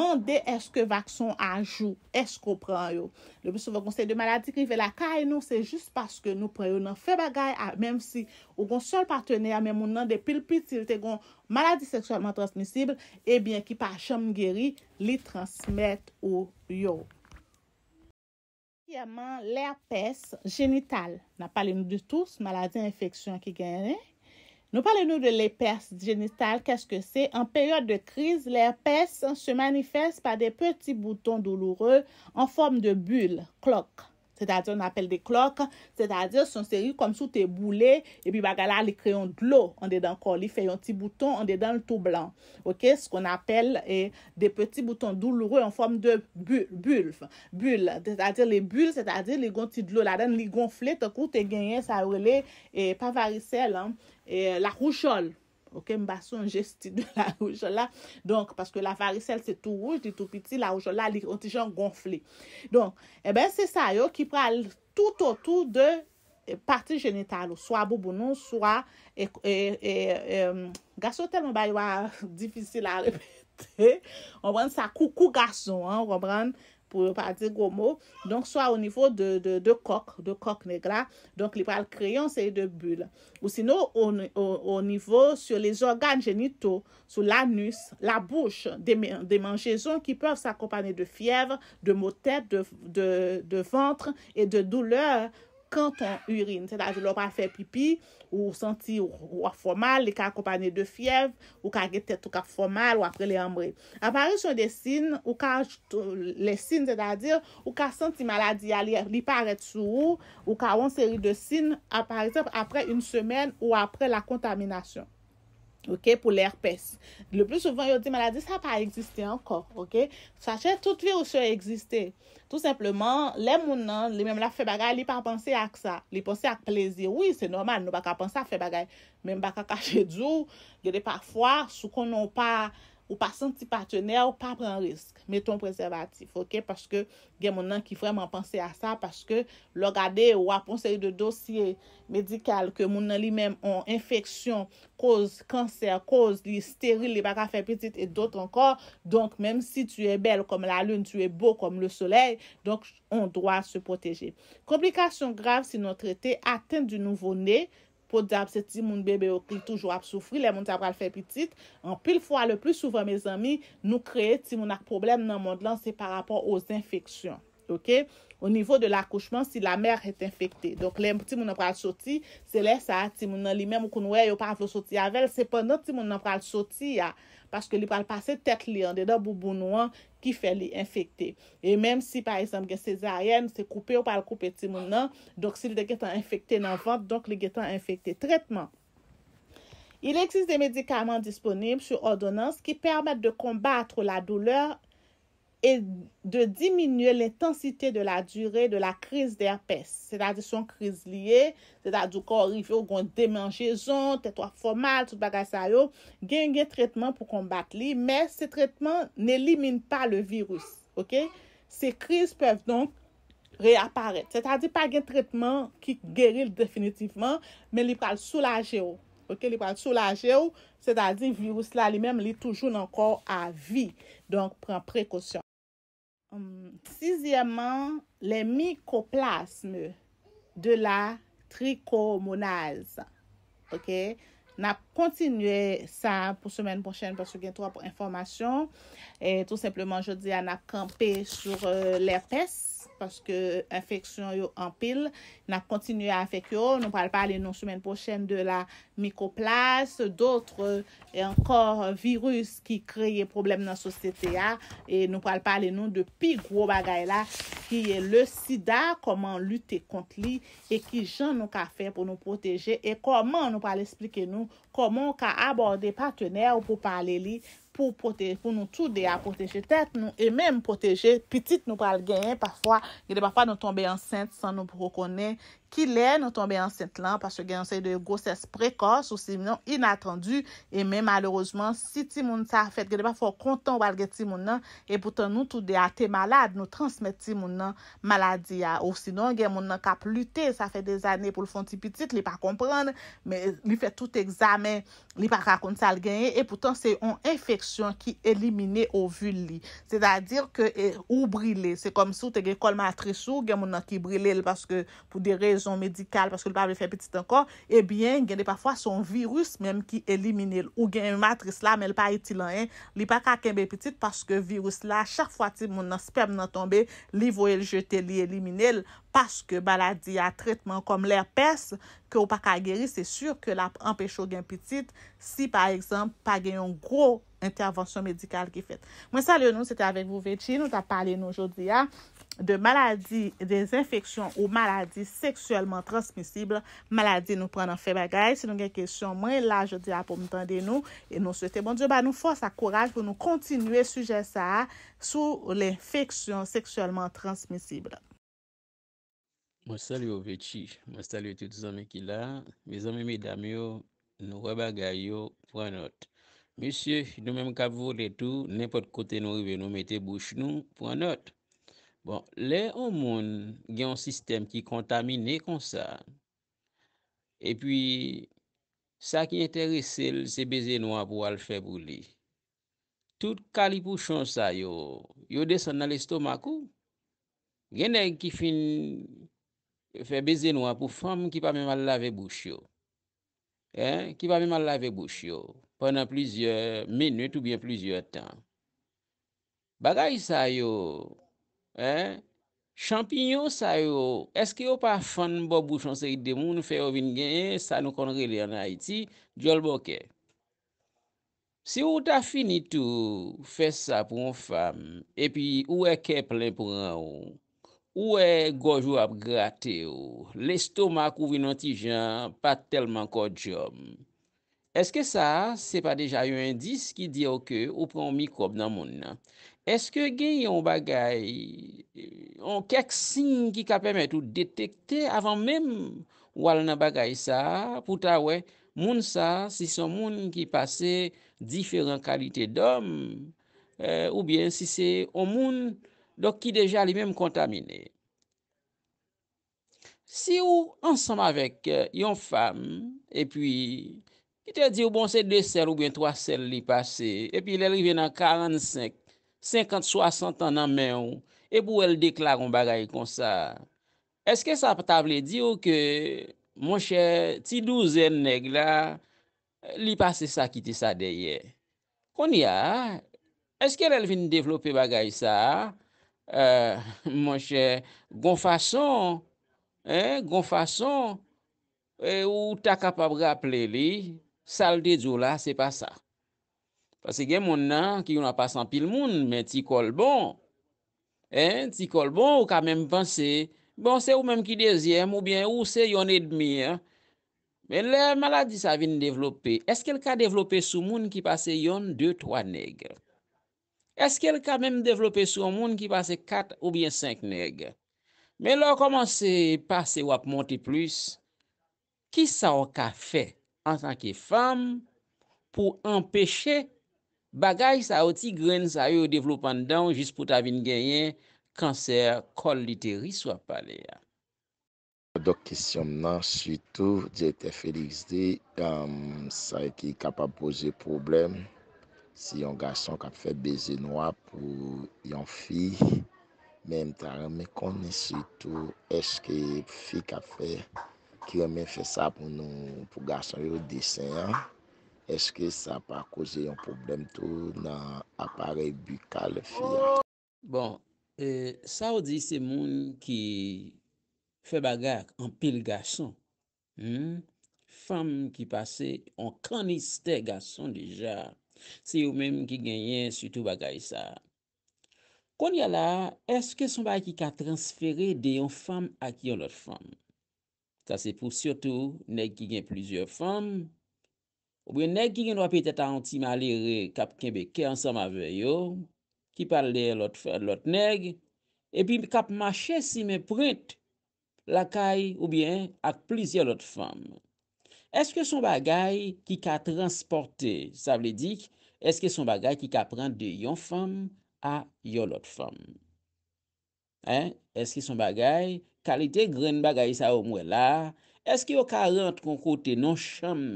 A: mande eske vakson a jou, eske ou pran yo. Le bi souvan kon se de maladi krive la kaj nou, se jist paske nou pran yo nan fe bagay, menm si ou kon sol partene ya menm moun nan de pil-pil til te gon maladi seksualman transmisible, ebyen eh ki pa chanm gery li transmet ou yo. Yaman, l'herpes genital. Na pali nou de tous, maladi infeksyon ki genye, parlons de nous génitale. Qu'est-ce que c'est? En période de crise, l'herpès se manifeste par des petits boutons douloureux en forme de bulles, cloques. C'est-à-dire, on appelle des cloques. C'est-à-dire, son serif comme sous tes boulets. Et puis, bagala, les crayons de l'eau. On est dans le corps. On fait un petit bouton. On est dans le tout blanc. Ok? Ce qu'on appelle des petits boutons douloureux en forme de bulles. C'est-à-dire, les bulles. C'est-à-dire, les gants de l'eau. Là-dedans, les gonflets. C'est-à-dire, les gants de l'eau. Et la rouchole. Ok, mba sou en gesti de la oujola. Donk, paske la varisel se tou rouch, di tou piti, la oujola li ontijan gonfli. Donk, e eh ben se sa yo ki pral tout otou de parti genital ou. Soa bobonon, soa... Gason tel mba ywa difisil a repete. Wobran sa kou kou gason, wobran... pour gros mots Donc, soit au niveau de, de, de coque, de coque négra, Donc, les parle crayon, c'est de bulles. Ou sinon, au, niveau sur les organes génitaux, sur l'anus, la bouche, des, des mangeaisons qui peuvent s'accompagner de fièvre, de maux de tête, de, de ventre et de douleurs Kantan urine, sè da di lò pa fè pipi, ou senti ou a fò mal, li ka kompani de fiev, ou ka gè tèt ou ka fò mal, ou apre li ambre. Aparisyon de sin, ou ka le sin, sè da di, ou ka senti maladi a li paret sou, ou ka wonseri de sin, apre apre yon semen ou apre la kontaminasyon. Ok, pou l'herpes. Le plus souvent, yo di maladi, sa pa existé anko, ok? Sache, tout virus yo existé. Tout simplement, le mounan, le mèm la fè bagay, li pa pensè ak sa, li pensè ak plèzi. Oui, se normal, nou baka pensè a fè bagay. Mèm baka kache djou, gède pa fwa, sou konon pa Ou pa senti patenè ou pa pren riske. Meton preservatif. Ok? Pache ke gen moun nan ki fwèman panse a sa. Pache ke logade ou aponsè de dosye medikal ke moun nan li mèm an infeksyon. Koz kanser, koz li steryl, li baka fè petit et dot ankor. Donk mèm si tu e bel kom la lun, tu e bo kom le soley. Donk on dwa se proteje. Komplikasyon grav si nou trete aten di nouvo ney. pou de ap se ti moun bebe yo ki toujou ap soufri, le moun te ap pral fe pitit, an pil fwa le plus souvan, me zami, nou kreye ti moun ak problem nan mond lan, se par rapport ouz infeksyon, ok, ou nivou de l'akouchman, si la mer et infekte, donk le ti moun ap pral soti, se le sa, ti moun nan li men mou konwe, yo pral soti avel, se pon nan ti moun ap pral soti ya, Paske li pral pase tek li an de da boubounouan ki fe li infekte. E menm si pa esam ge sezaryen se koupe ou pal koupe ti moun nan, dok si li de getan infekte nan vant, donk li getan infekte. Tretman. Il eksis de medikaman disponib sou odonans ki permette de kombatre la douleur et de diminuer l'intensité de la durée de la crise d'herpès. C'est-à-dire son crise liye, c'est-à-dire du korifyo gwen demenjezon, tetwa formal, tout baga sa yo, gen gen traitement pou kombat li, mais se traitement n'elimine pa le virus, ok? Se crise peuvent donc réapparaître. C'est-à-dire pa gen traitement ki géril définitivement, men li pral soulage yo, ok? Li pral soulage yo, c'est-à-dire virus la li mèm li toujoun ankor a vi, donc pren prekosyon. Hmm, Sixièman, le mikoplasme de la trichomonase. Ok, na kontinue sa pou semen pou chen, pasou gen tou apou informasyon. Et tout sepleman, je di a na kampe sur euh, l'herpès. Paske infeksyon yo anpil, na kontinye anfek yo, nou pal pale nou soumen pochen de la mikroplase, dotre, e ankor virus ki kreye problem nan sosete ya, e nou pal pale nou de pi gwo bagay la ki e le sida, koman lute kont li, e ki jan nou ka fe pou nou proteje, e koman nou pal explike nou, koman ka aborde patenè ou pou pale li? pou pote, pou nou tou de a poteje. Tet nou e menm poteje, pitit nou pal genye, pafwa, gede pafwa nou tombe ansente san nou pou rekone, ki le nou tombe anset lan, paswe gen yon sey de goses prekos, ou si menon inattendu, e men malorosman, si ti moun sa fèt, gen de pa fò konton wal ge ti moun nan, e poutan nou tout de ate malade, nou transmit ti moun nan maladi ya, ou sinon gen moun nan kap lute, sa fèt de zanè pou l'fon ti pitit, li pa kompran, mi fèt tout eksamè, li pa kakoun sal genye, e poutan se yon infeksyon ki elimine ovuli, se da dir ke eh, ou brilè, se kom sou te gen kolman atre sou, gen moun nan ki brilè, l paske pou dire, mèson mèdikal, paske l pa mè fè pètit ankon, ebyen, eh genè pafwa son virus mèm ki elimine l. Ou gen yon matris la, mèl pa iti lan yon. Li pa kakèm bè pètit, paske virus la, chak fwa ti moun nan sperm nan tombe, li vo el jete, li elimine l, paske baladi a tretman kom lèr pès ke ou pa kakèm gèri, se sur ke la empèchou gen pètit, si pa exemple, pa gen yon gro intervansyon mèdikal ki fèt. Mwen salè nou, se te avek vou vechi, nou ta pale nou jodi ya. de maladi, des infeksyon ou maladi seksyelman transmisible, maladi nou pren an fe bagay. Se nou gen kesyon, mwen la je di a pou mtande nou, e nou swete. Bon, diyo ba nou fos akouraj pou nou kontinue suje sa sou l'infeksyon seksyelman transmisible.
B: Mwen sali ou veti, mwen sali ou tout zanme ki la, mwen zanme mi dame yo, nou re bagay yo, pren not. Misyè, nou men mkavou de tou, nepot kote nou i ve nou mete bouch nou, pren not. Bon, lè ou moun gen yon sistem ki kontamine kon sa. E pi, sa ki enterese, se bezenwa pou al febou li. Tout kalipou chan sa yo, yo desen nan l'estomakou. Genen ki fin, fe bezenwa pou fam ki pa mèman lave bouch yo. Ki pa mèman lave bouch yo. Pwennan plizye menye, toubyen plizye tan. Bagay sa yo... Champignon sa yo, eske yo pa fan bo bou chanserit de moun fè yo vin gen, sa nou kon rele an a iti, jol bo kè. Se yo ta finit ou, fè sa pou moun fam, e pi ou e kè plèm pran ou, ou e gojou ap gratè ou, l'estomak ou vin an tijan pa telman kò jom. Eske sa, se pa deja yon indis ki diyo kè ou pran mikrob nan moun nan? eske gen yon bagay an kek sin ki ka pemet ou detekte avan menm ou al nan bagay sa, pou ta we, moun sa, si son moun ki pase diferent kalite dom, eh, ou bien si se o moun do ki deja li menm kontamine. Si ou ansam avek eh, yon fam, e pi, ki te di ou bon se de sel ou bien toa sel li pase, e pi lèri venan 45, 50-60 an nan men ou, e pou el dekla goun bagay kon sa, eske sa table di ou ke, monshe, ti douzen neg la, li pase sa kiti sa deye. Kon ya, eske el el vini devlope bagay euh, sa, monshe, gon fason, eh, gon fason, ou ta kapab graple li, salde di ou la, se pa sa. Pase gen moun nan ki yon a pasan pil moun, men ti kol bon. Eh, ti kol bon ou ka menm panse, bon se ou menm ki dezyem, ou bien ou se yon edmi. Men le maladi sa vin devlope. Eske l ka devlope sou moun ki pase yon 2-3 neg? Eske l ka menm devlope sou moun ki pase 4 ou bien 5 neg? Men l a komanse pase wap monte plus, ki sa o ka fe ansan ki fam pou empeshe Bagay sa oti gren sa yo devlopan dan jis pou ta vin genyen kanser koliteris wap pale ya. Dok kisyon nan, sütou, jete feliks de, sa e ki ka pa boze problem, si yon gason ka fe beze noa pou yon fi, men ta re me konen sütou eske fi ka fe ki yon men fe sa pou gason yo desen ya. Eske sa pa kouze yon problem tou nan aparey bukal fiyan? Bon, e, sa ou di se moun ki fe bagak an pil gason. Fem hmm? ki pase an kraniste gason deja. Se yo menm ki genyen sutou bagay sa. Kon ya la, eske son bagi ka transferi de yon fem ak yon lot fem? Sa se pou siotou nek ki genyen plizye fem. Ou byen neg ki genwa petet an ti ma li re kap kembeke ansan ma ve yo, ki pale de lot neg, epi kap mache si me print, la kay ou byen ak plizye lot fam. Eske son bagay ki ka transporte, sa vle dik, eske son bagay ki ka prende yon fam a yon lot fam. Eske son bagay kalite gren bagay sa ou mwe la, eske yo ka rent kon kote non cham,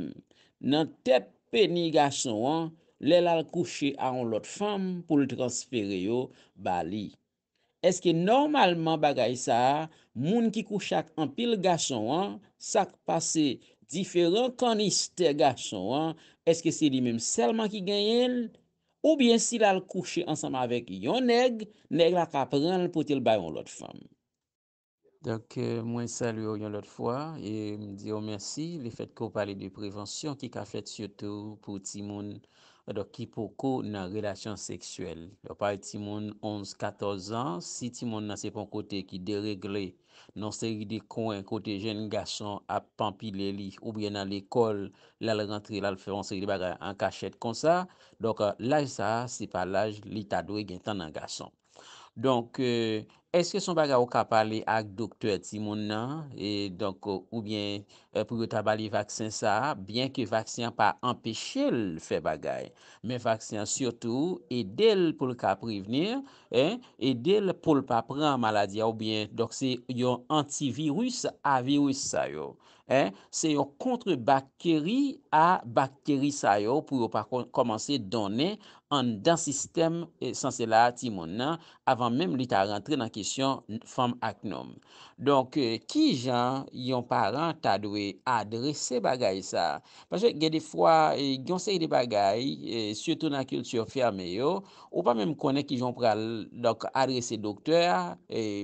B: nan tepe ni gason wan, le lal kouche a yon lot fam pou li transfere yo bali. Eske normalman bagay sa, moun ki kouchak an pil gason wan, sak pase diferent kaniste gason wan, eske se di menm selman ki genyen, ou bien si lal kouche ansanman avèk yon neg, neg lak apren pou tel bay yon lot fam. Donk euh, mwen salu yo yon lot oh, fwa e mdi yo oh, mersi le fet ko pale de prevensyon ki ka fet sio tou pou ti moun do ki po ko nan relasyon seksuel. Yo pale ti moun 11-14 an, si ti moun nan se pon kote ki deregle nan seri de kon kote jen gason apan pi leli ou bien nan le kol lal rentre lal feron seri de bagay an kachet kon sa, donk euh, laj sa se pa laj li tadwe gen tan nan gason. Donk, euh, eske son bagay ou ka pale ak doktor ti moun nan? E donk euh, ou bien euh, pou yo tabali vaksen sa, bien ki vaksen pa empeshe l fe bagay, men vaksen siotou e del pou l ka prevenir, e del pou l pa pre an maladya ou bien. Donk se yon antivirus avirus sa yo. Se yon kontre bakteri a bakteri sa yo pou yo pa komanse donen an dan sistem e, sensela ti moun nan, avan menm li ta rentre nan kisyon fom ak nom. Donk, euh, ki jan yon parant ta dwe adrese bagay sa? Paswe gen defwa gyon euh, sey de bagay, euh, sio ton akultur ferme yo, ou pa men m konen ki jan pral adrese doktèr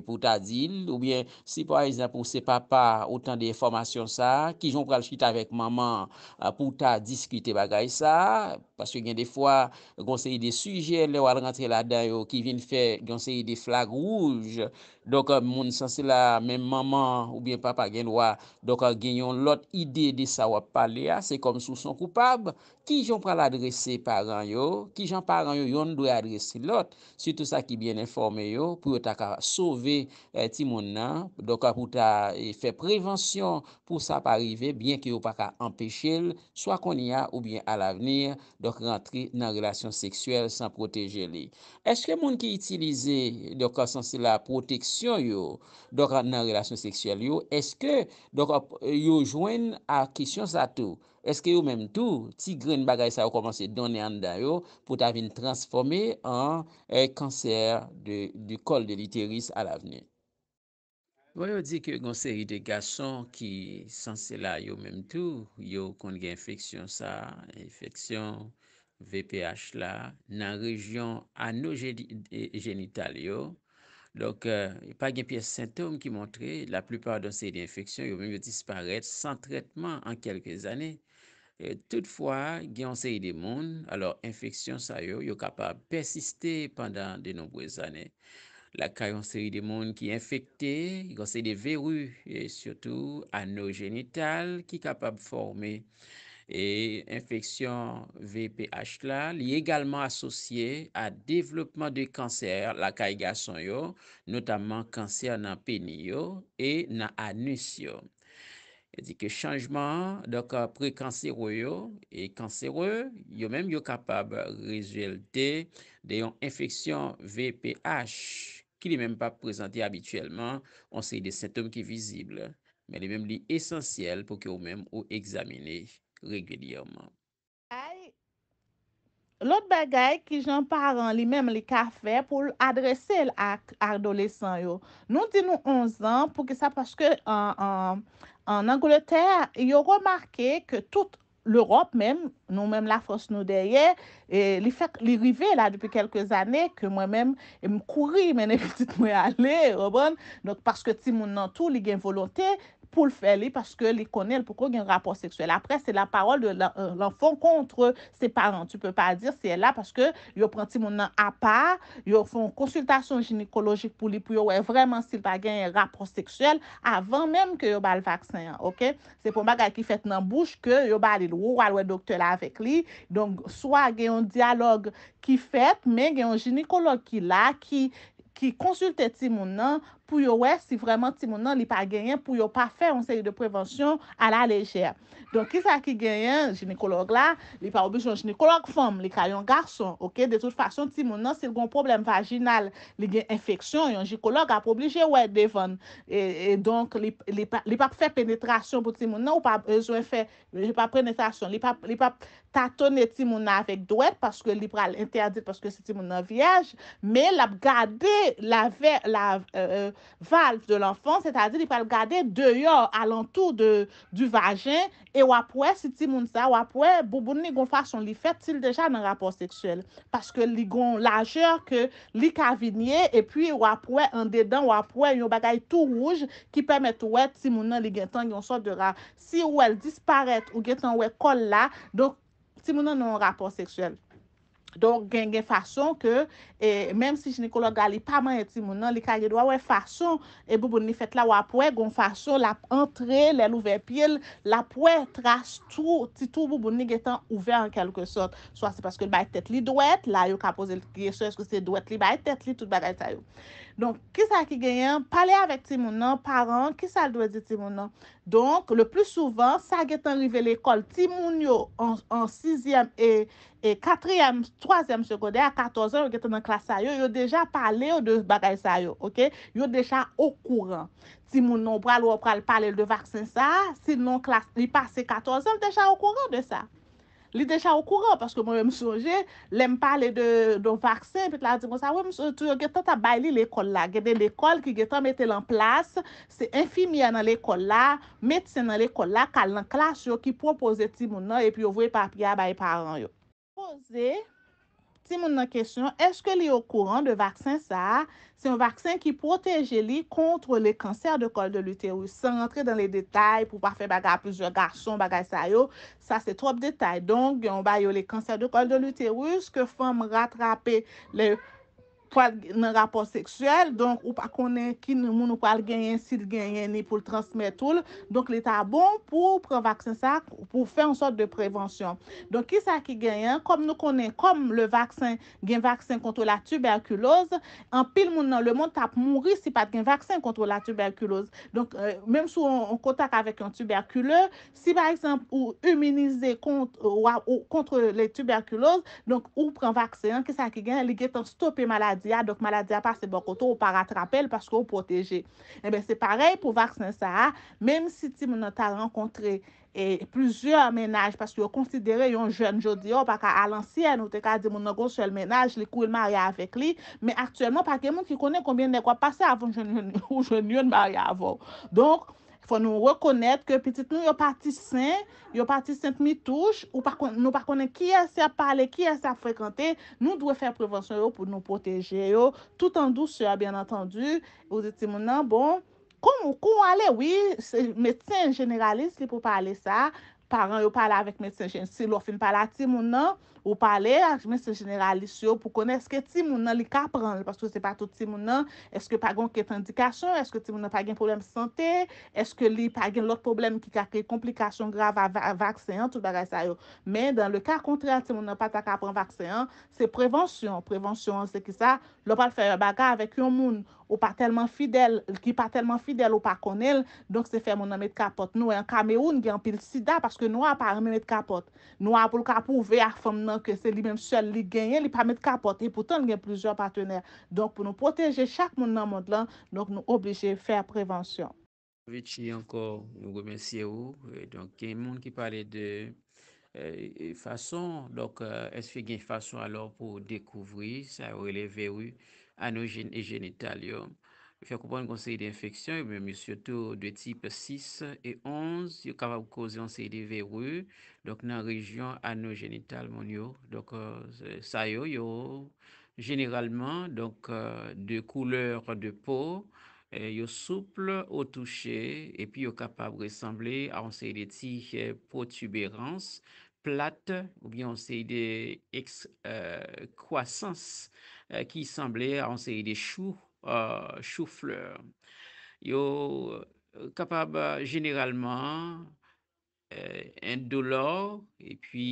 B: pou ta dil, ou bien si par exemple ou se papa otan de formasyon sa, ki jan pral chit avèk maman pou ta diskite bagay sa, paswe gen defwa gyon sey de suje lè ou al rentre la da yo ki vin fè gyon sey de flag rouj, Do ka euh, moun sase la, men maman ou bien papa gen wwa, do ka gen yon lot ide di sa wap pale ya, se kom sou son koupab. ki jan pral adrese paran yo, ki jan paran yo yon dwe adrese lot, sitou sa ki bien informe yo, pou yo ta ka sove eh, ti moun nan, do ka pou ta e fe prevensyon pou sa pa rive, bien ki yo pa ka empeshe l, swa kon ya ou bien al avenir, do ka rentri nan relasyon seksuel san proteje li. Eske moun ki itilize, do ka sanse la proteksyon yo, do ka nan relasyon seksuel yo, eske yo jwen a kisyon sa tou? Eske yo menm tou, ti gren bagay sa yo komanse donen an da yo pou ta vin transforme an e kanser du kol de literis al avene. Voyo di ke yon seri de gason ki san se la yo menm tou, yo kond gen infeksyon sa, infeksyon, VPH la, nan rejyon anogenital yo. Lok, eh, pa gen piye sintome ki montre, la plupar don seri de infeksyon yo menm yo disparet san tretman an kelke zanen. Toutfwa, gyan seri de moun, alor infeksyon sa yo yo kapab persiste pandan de nobrez ane. La kayon seri de moun ki enfekte, gyan seri de veru, e siotou anogenital ki kapab forme. E infeksyon VPH la li egalman asosye a devlopman de kanser la kaygan son yo, notaman kanser nan peni yo e nan anus yo. E di ke chanjman, do ka pre-kansero yo, e kansero yo, yo menm yo kapab rezulte de yon infeksyon VPH ki li menm pa prezanti abituellement, on se yi de sentom ki vizible. Men li menm li esensyel pou ki yo menm ou examine regvediyoman.
A: Lot bagay ki jan paran li menm li ka fe pou adrese l ak ardolesan yo. Non di nou 11 an pou ki sa paske an... An Angleterre, yo remarke ke tout l'Europe men, nou men la Frosnodeye, li fèk li rive la dupè kelke zanè ke mwen men mkouri men epitit mwen ale, obon, notparske ti moun nan tou li gen volontè, pou l fel li, paske li konel, pou ko gen rapor seksuel. Apre, se la parol de euh, l'enfant kontre se parent, tu pe pa dir se la, paske yo pranti moun nan apar, yo fon konsultasyon ginekologik pou li, pou yo wey vreman sil pa gen rapor seksuel, avan menm ke yo bal vaksen, ok? Se pou mba gaki fet nan bouj, ke yo bal il wou alwe doktela avek li, donk, swa gen yon dialog ki fet, men gen yon ginekolog ki la, ki konsulteti moun nan, pou yo wè si vreman timounan li pa genyen pou yo pa fè onseye de prevensyon ala lejè. Don ki sa ki genyen jinekolog la, li pa obijon jinekolog fòm, li kaya yon garson. Ok, de tout fasyon, timounan se lgon problem vaginal, li genye infeksyon, yon jinekolog ap oblije wè devon. E, e donk, li pa fè penetrasyon pou timounan, ou pa e zo fè, li pa penetrasyon, li pa tatone timounan avèk dwèd paske li pral interdit, paske se timounan vyej, me l ap gade la vè, la... Euh, euh, valve de l'enfant, c'est-à-dire il peut le garder dehors, alentour du vagin, et wapouè si ti moun sa, wapouè, bouboun n'y gon farson li fetil deja nan rapport seksuel paske li gon lajeur ke li kavinye, et puis wapouè, an dedan, wapouè, yon bagay tou rouge, ki pèmèt wè ti moun nan li getan yon sot de ra. Si wè l disparèt ou getan wè kol la don ti moun nan yon rapport seksuel Don gen gen fason ke, e, menm si jenikolo gali pa man eti mounan, li kage dwa we fason, e bouboun ni fet la wapwe, goun fason la entre, lèl ouve pil, la pwe tras tou, ti tou bouboun ni getan ouve en kelke sot. Soa se paske l bayetet li dwet, la yo kapoze l kyesho eske se dwet li bayetet li, tout bagaytayou. Donk, ki sa ki genyen, pale avèk ti moun nan, paran, ki sa l doè di ti moun nan. Donk, le plus souvan, sa getan rive l ekol, ti moun yo an 6èm e 4èm, 3èm sekode, a 14èm yo getan nan klas sa yo, yo deja pale yo de bagay sa yo, ok? Yo deja okouran. Ti moun nan pral ou pral pale l de vaksin sa, si non klas li pase 14èm, deja okouran de sa. Li deja ou kouran, paske mwen wè msouje, lèm pale de vaksen, euh, pet la di mwen sa, wè msouje, tou yo getan tabay li l'ekol la, genen l'ekol ki getan mette l'an plas, se infimia nan l'ekol la, metsen nan l'ekol la, kal nan klas yo ki proposè ti moun nan, epi yo vwe papya bayi paran yo. Proposè, Ti moun nan kesyon, eske li yo kouran de vaksin sa? Se yon vaksin ki proteje li kontre le kanser de kol de l'uterus. San rentre dan le detay pou pa fe baga plusieurs garson baga sa yo. Sa se trop detay. Don, yon ba yo le kanser de kol de l'uterus. Ke fom ratrape le... kwa nan rapor seksuel, donk ou pa konen ki nou moun ou kwa al genyen si l genyen ni pou l transmet ou l, donk l eta bon pou pre vakcin sa pou fe an sot de prevensyon. Donk ki sa ki genyen, kom nou konen kom le vakcin, gen vakcin kontro la tuberkuloz, an pil moun nan le moun tap moun ris si pat gen vakcin kontro la tuberkuloz. Donk euh, menm sou an kontak avek an tuberkuloz, si ba eksemp ou humanize kontre le tuberkuloz, donk ou pren vakcin, an ki sa ki genyen li getan stopi malade a dok malady a pa se bokoto ou pa ratrapel paske ou poteje. Ebe se parey pou vaksne sa a, mem si ti moun an ta renkontre plusieurs menaj, paske yo konsidere yon jen, jo di yo, pa ka alansyen ou te ka di moun an konsen menaj, li kou yon marye avek li, me aktuelman pa ke moun ki kone koubyen dekwa pase avon ou jen yon marye avon. Donk, Fwa nou rekonet ke petit nou yo pati sen, yo pati sen tmi touche, nou pa konen ki yase a pale, ki yase a frekante, nou dwe fè prevensyon yo pou nou poteje yo. Tout an dou sè, bien antondu, ou de ti moun nan, bon, kon wale, oui, metsen generalist li pou pale sa, paran yo pale avèk metsen generalist, si lor fin pale a ti moun nan, Ou pale, ajmen se generalisyo pou kone, eske ti moun nan li ka pran, paskou se patou ti moun nan, eske pa gon ket an dikasyon, eske ti moun nan pa gen problem sante, eske li pa gen lot problem ki ka kre komplikasyon grave a vaksen, tout bagay sa yo. Men, dan le ka kontral, ti moun nan pa ta ka pran vaksen, se prevensyon, prevensyon, se ki sa, lopal fe bagay avek yon moun, ou pa telman fidel, ki pa telman fidel ou pa konel, donk se fe moun nan met kapot. Nou en kameoun gen pil sida, paske nou a parme met kapot. Nou a pou lka pou ve a fom ke se li menm sel li genyen, li pame de kapote, pou ton li gen plizor patenèr. Donk pou nou proteje chak moun nan moun lan, donk nou oblije fè prevensyon.
B: Viti ankor nou gomen siye ou, donk gen moun ki pale de fason, donk es fe gen fason alor pou dekouvri, sa ou eleve ou anogen e genitalyom. Fè koupan kon se yi de infeksyon, mè mè soto de tip 6 e 11, yo kapab kouze an se yi de veru, nan rejyon anogenital moun yo. Dok sa euh, yo yo generalman, euh, de kouleur de po, eh, yo souple, yo touche, epi yo kapab resamble an se yi de ti eh, potuberans, plat, ou bien an se yi de kouasans, ki yi semble an se yi de chou, Euh, chou fleur. Yo kapab generalman endolor epi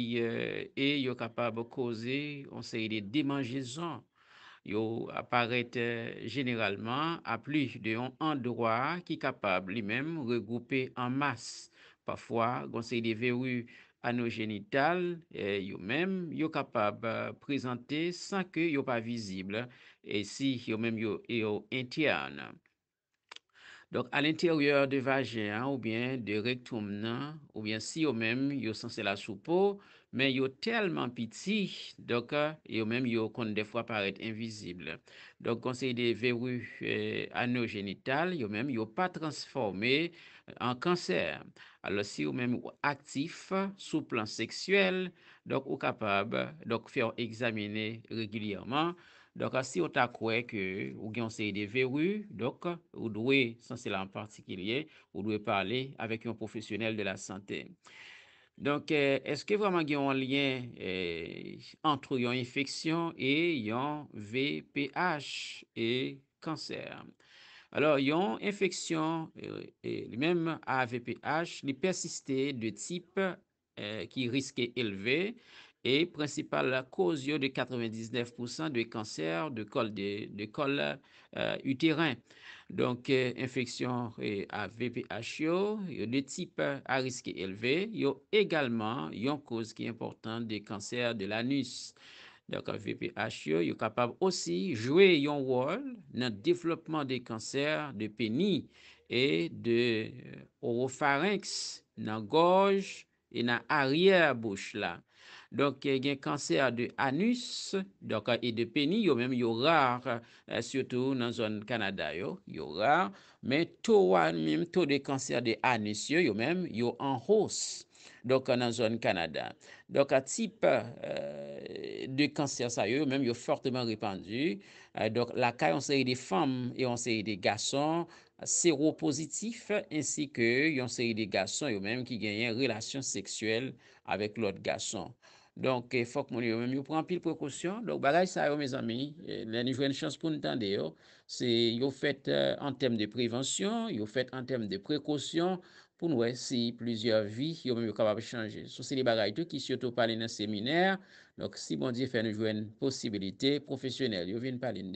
B: yo kapab koze onseye de demanjezon. Yo aparet generalman apli de yon androi ki kapab li menm regroupe en mas. Pafwa gonseye de veru anogenital, euh, yo menm euh, yo kapab prezante san ke yo pa vizible E si yo mèm yo yo entyane. Donk al entyaryor de vagyen ou bien de rektoum nan, ou bien si yo mèm yo sanse la sou po, men yo telman piti, donk yo mèm yo kon defwa paret envizible. Donk konsey de veru eh, anogenital, yo mèm yo pa transforme an kanser. Alò si yo mèm yo aktif sou plan seksuel, donk yo kapab, donk fè yon examine regilyèman, Donk, as ah, si ou ta kwe ke ou gen se y de veru, donk, ou dwe, san se la an partikilye, ou dwe pale avek yon profesyonel de la sante. Donk, eh, eske vreman gen yon lien antre eh, yon infeksyon e yon VPH e kanser? Alor, yon infeksyon, e menm AVPH, li persistè de tip ki riske elevè, E, prinsipal la koz yo de 99% de kanser de kol euh, uterin. Donk, euh, infeksyon a euh, VPH yo, yo de tip a riske elve, yo egalman yon koz ki important de kanser de l'anus. Donk, a VPH yo, yo kapab osi jwe yon wol nan deflopman de kanser de peni e de oropharynx nan goj e nan aryer bouch la. Donk gen kanser de anus e de peni yo mèm yo rar, sio tou nan zon Kanada yo, yo rar, men tou an mèm tou de kanser de anus yo yo mèm yo an hos, donk nan zon Kanada. Donk a tip de kanser sa yo, yo mèm yo forteman ripandu, donk la ka yon se yi de fam, yon se yi de gason, seropositif, insi ke yon se yi de gason yo mèm ki gen yon relasyon seksuel avèk lòt gason. Donk eh, fòk moun yo mèm yo pran pil prekosyon. Donk bagay sa yo mèz ami, eh, lè nou jwen chans pou nou tande yo. Se yo fèt an tem de prevensyon, yo fèt an tem de prekosyon, pou nou wè si plüzyor vi, yo mèm yo kabab chanje. Sou se li bagay tou ki syotou palen nan seminer. Donk si moun di fè nou jwen posibilite profesyonel, yo ven palen nan.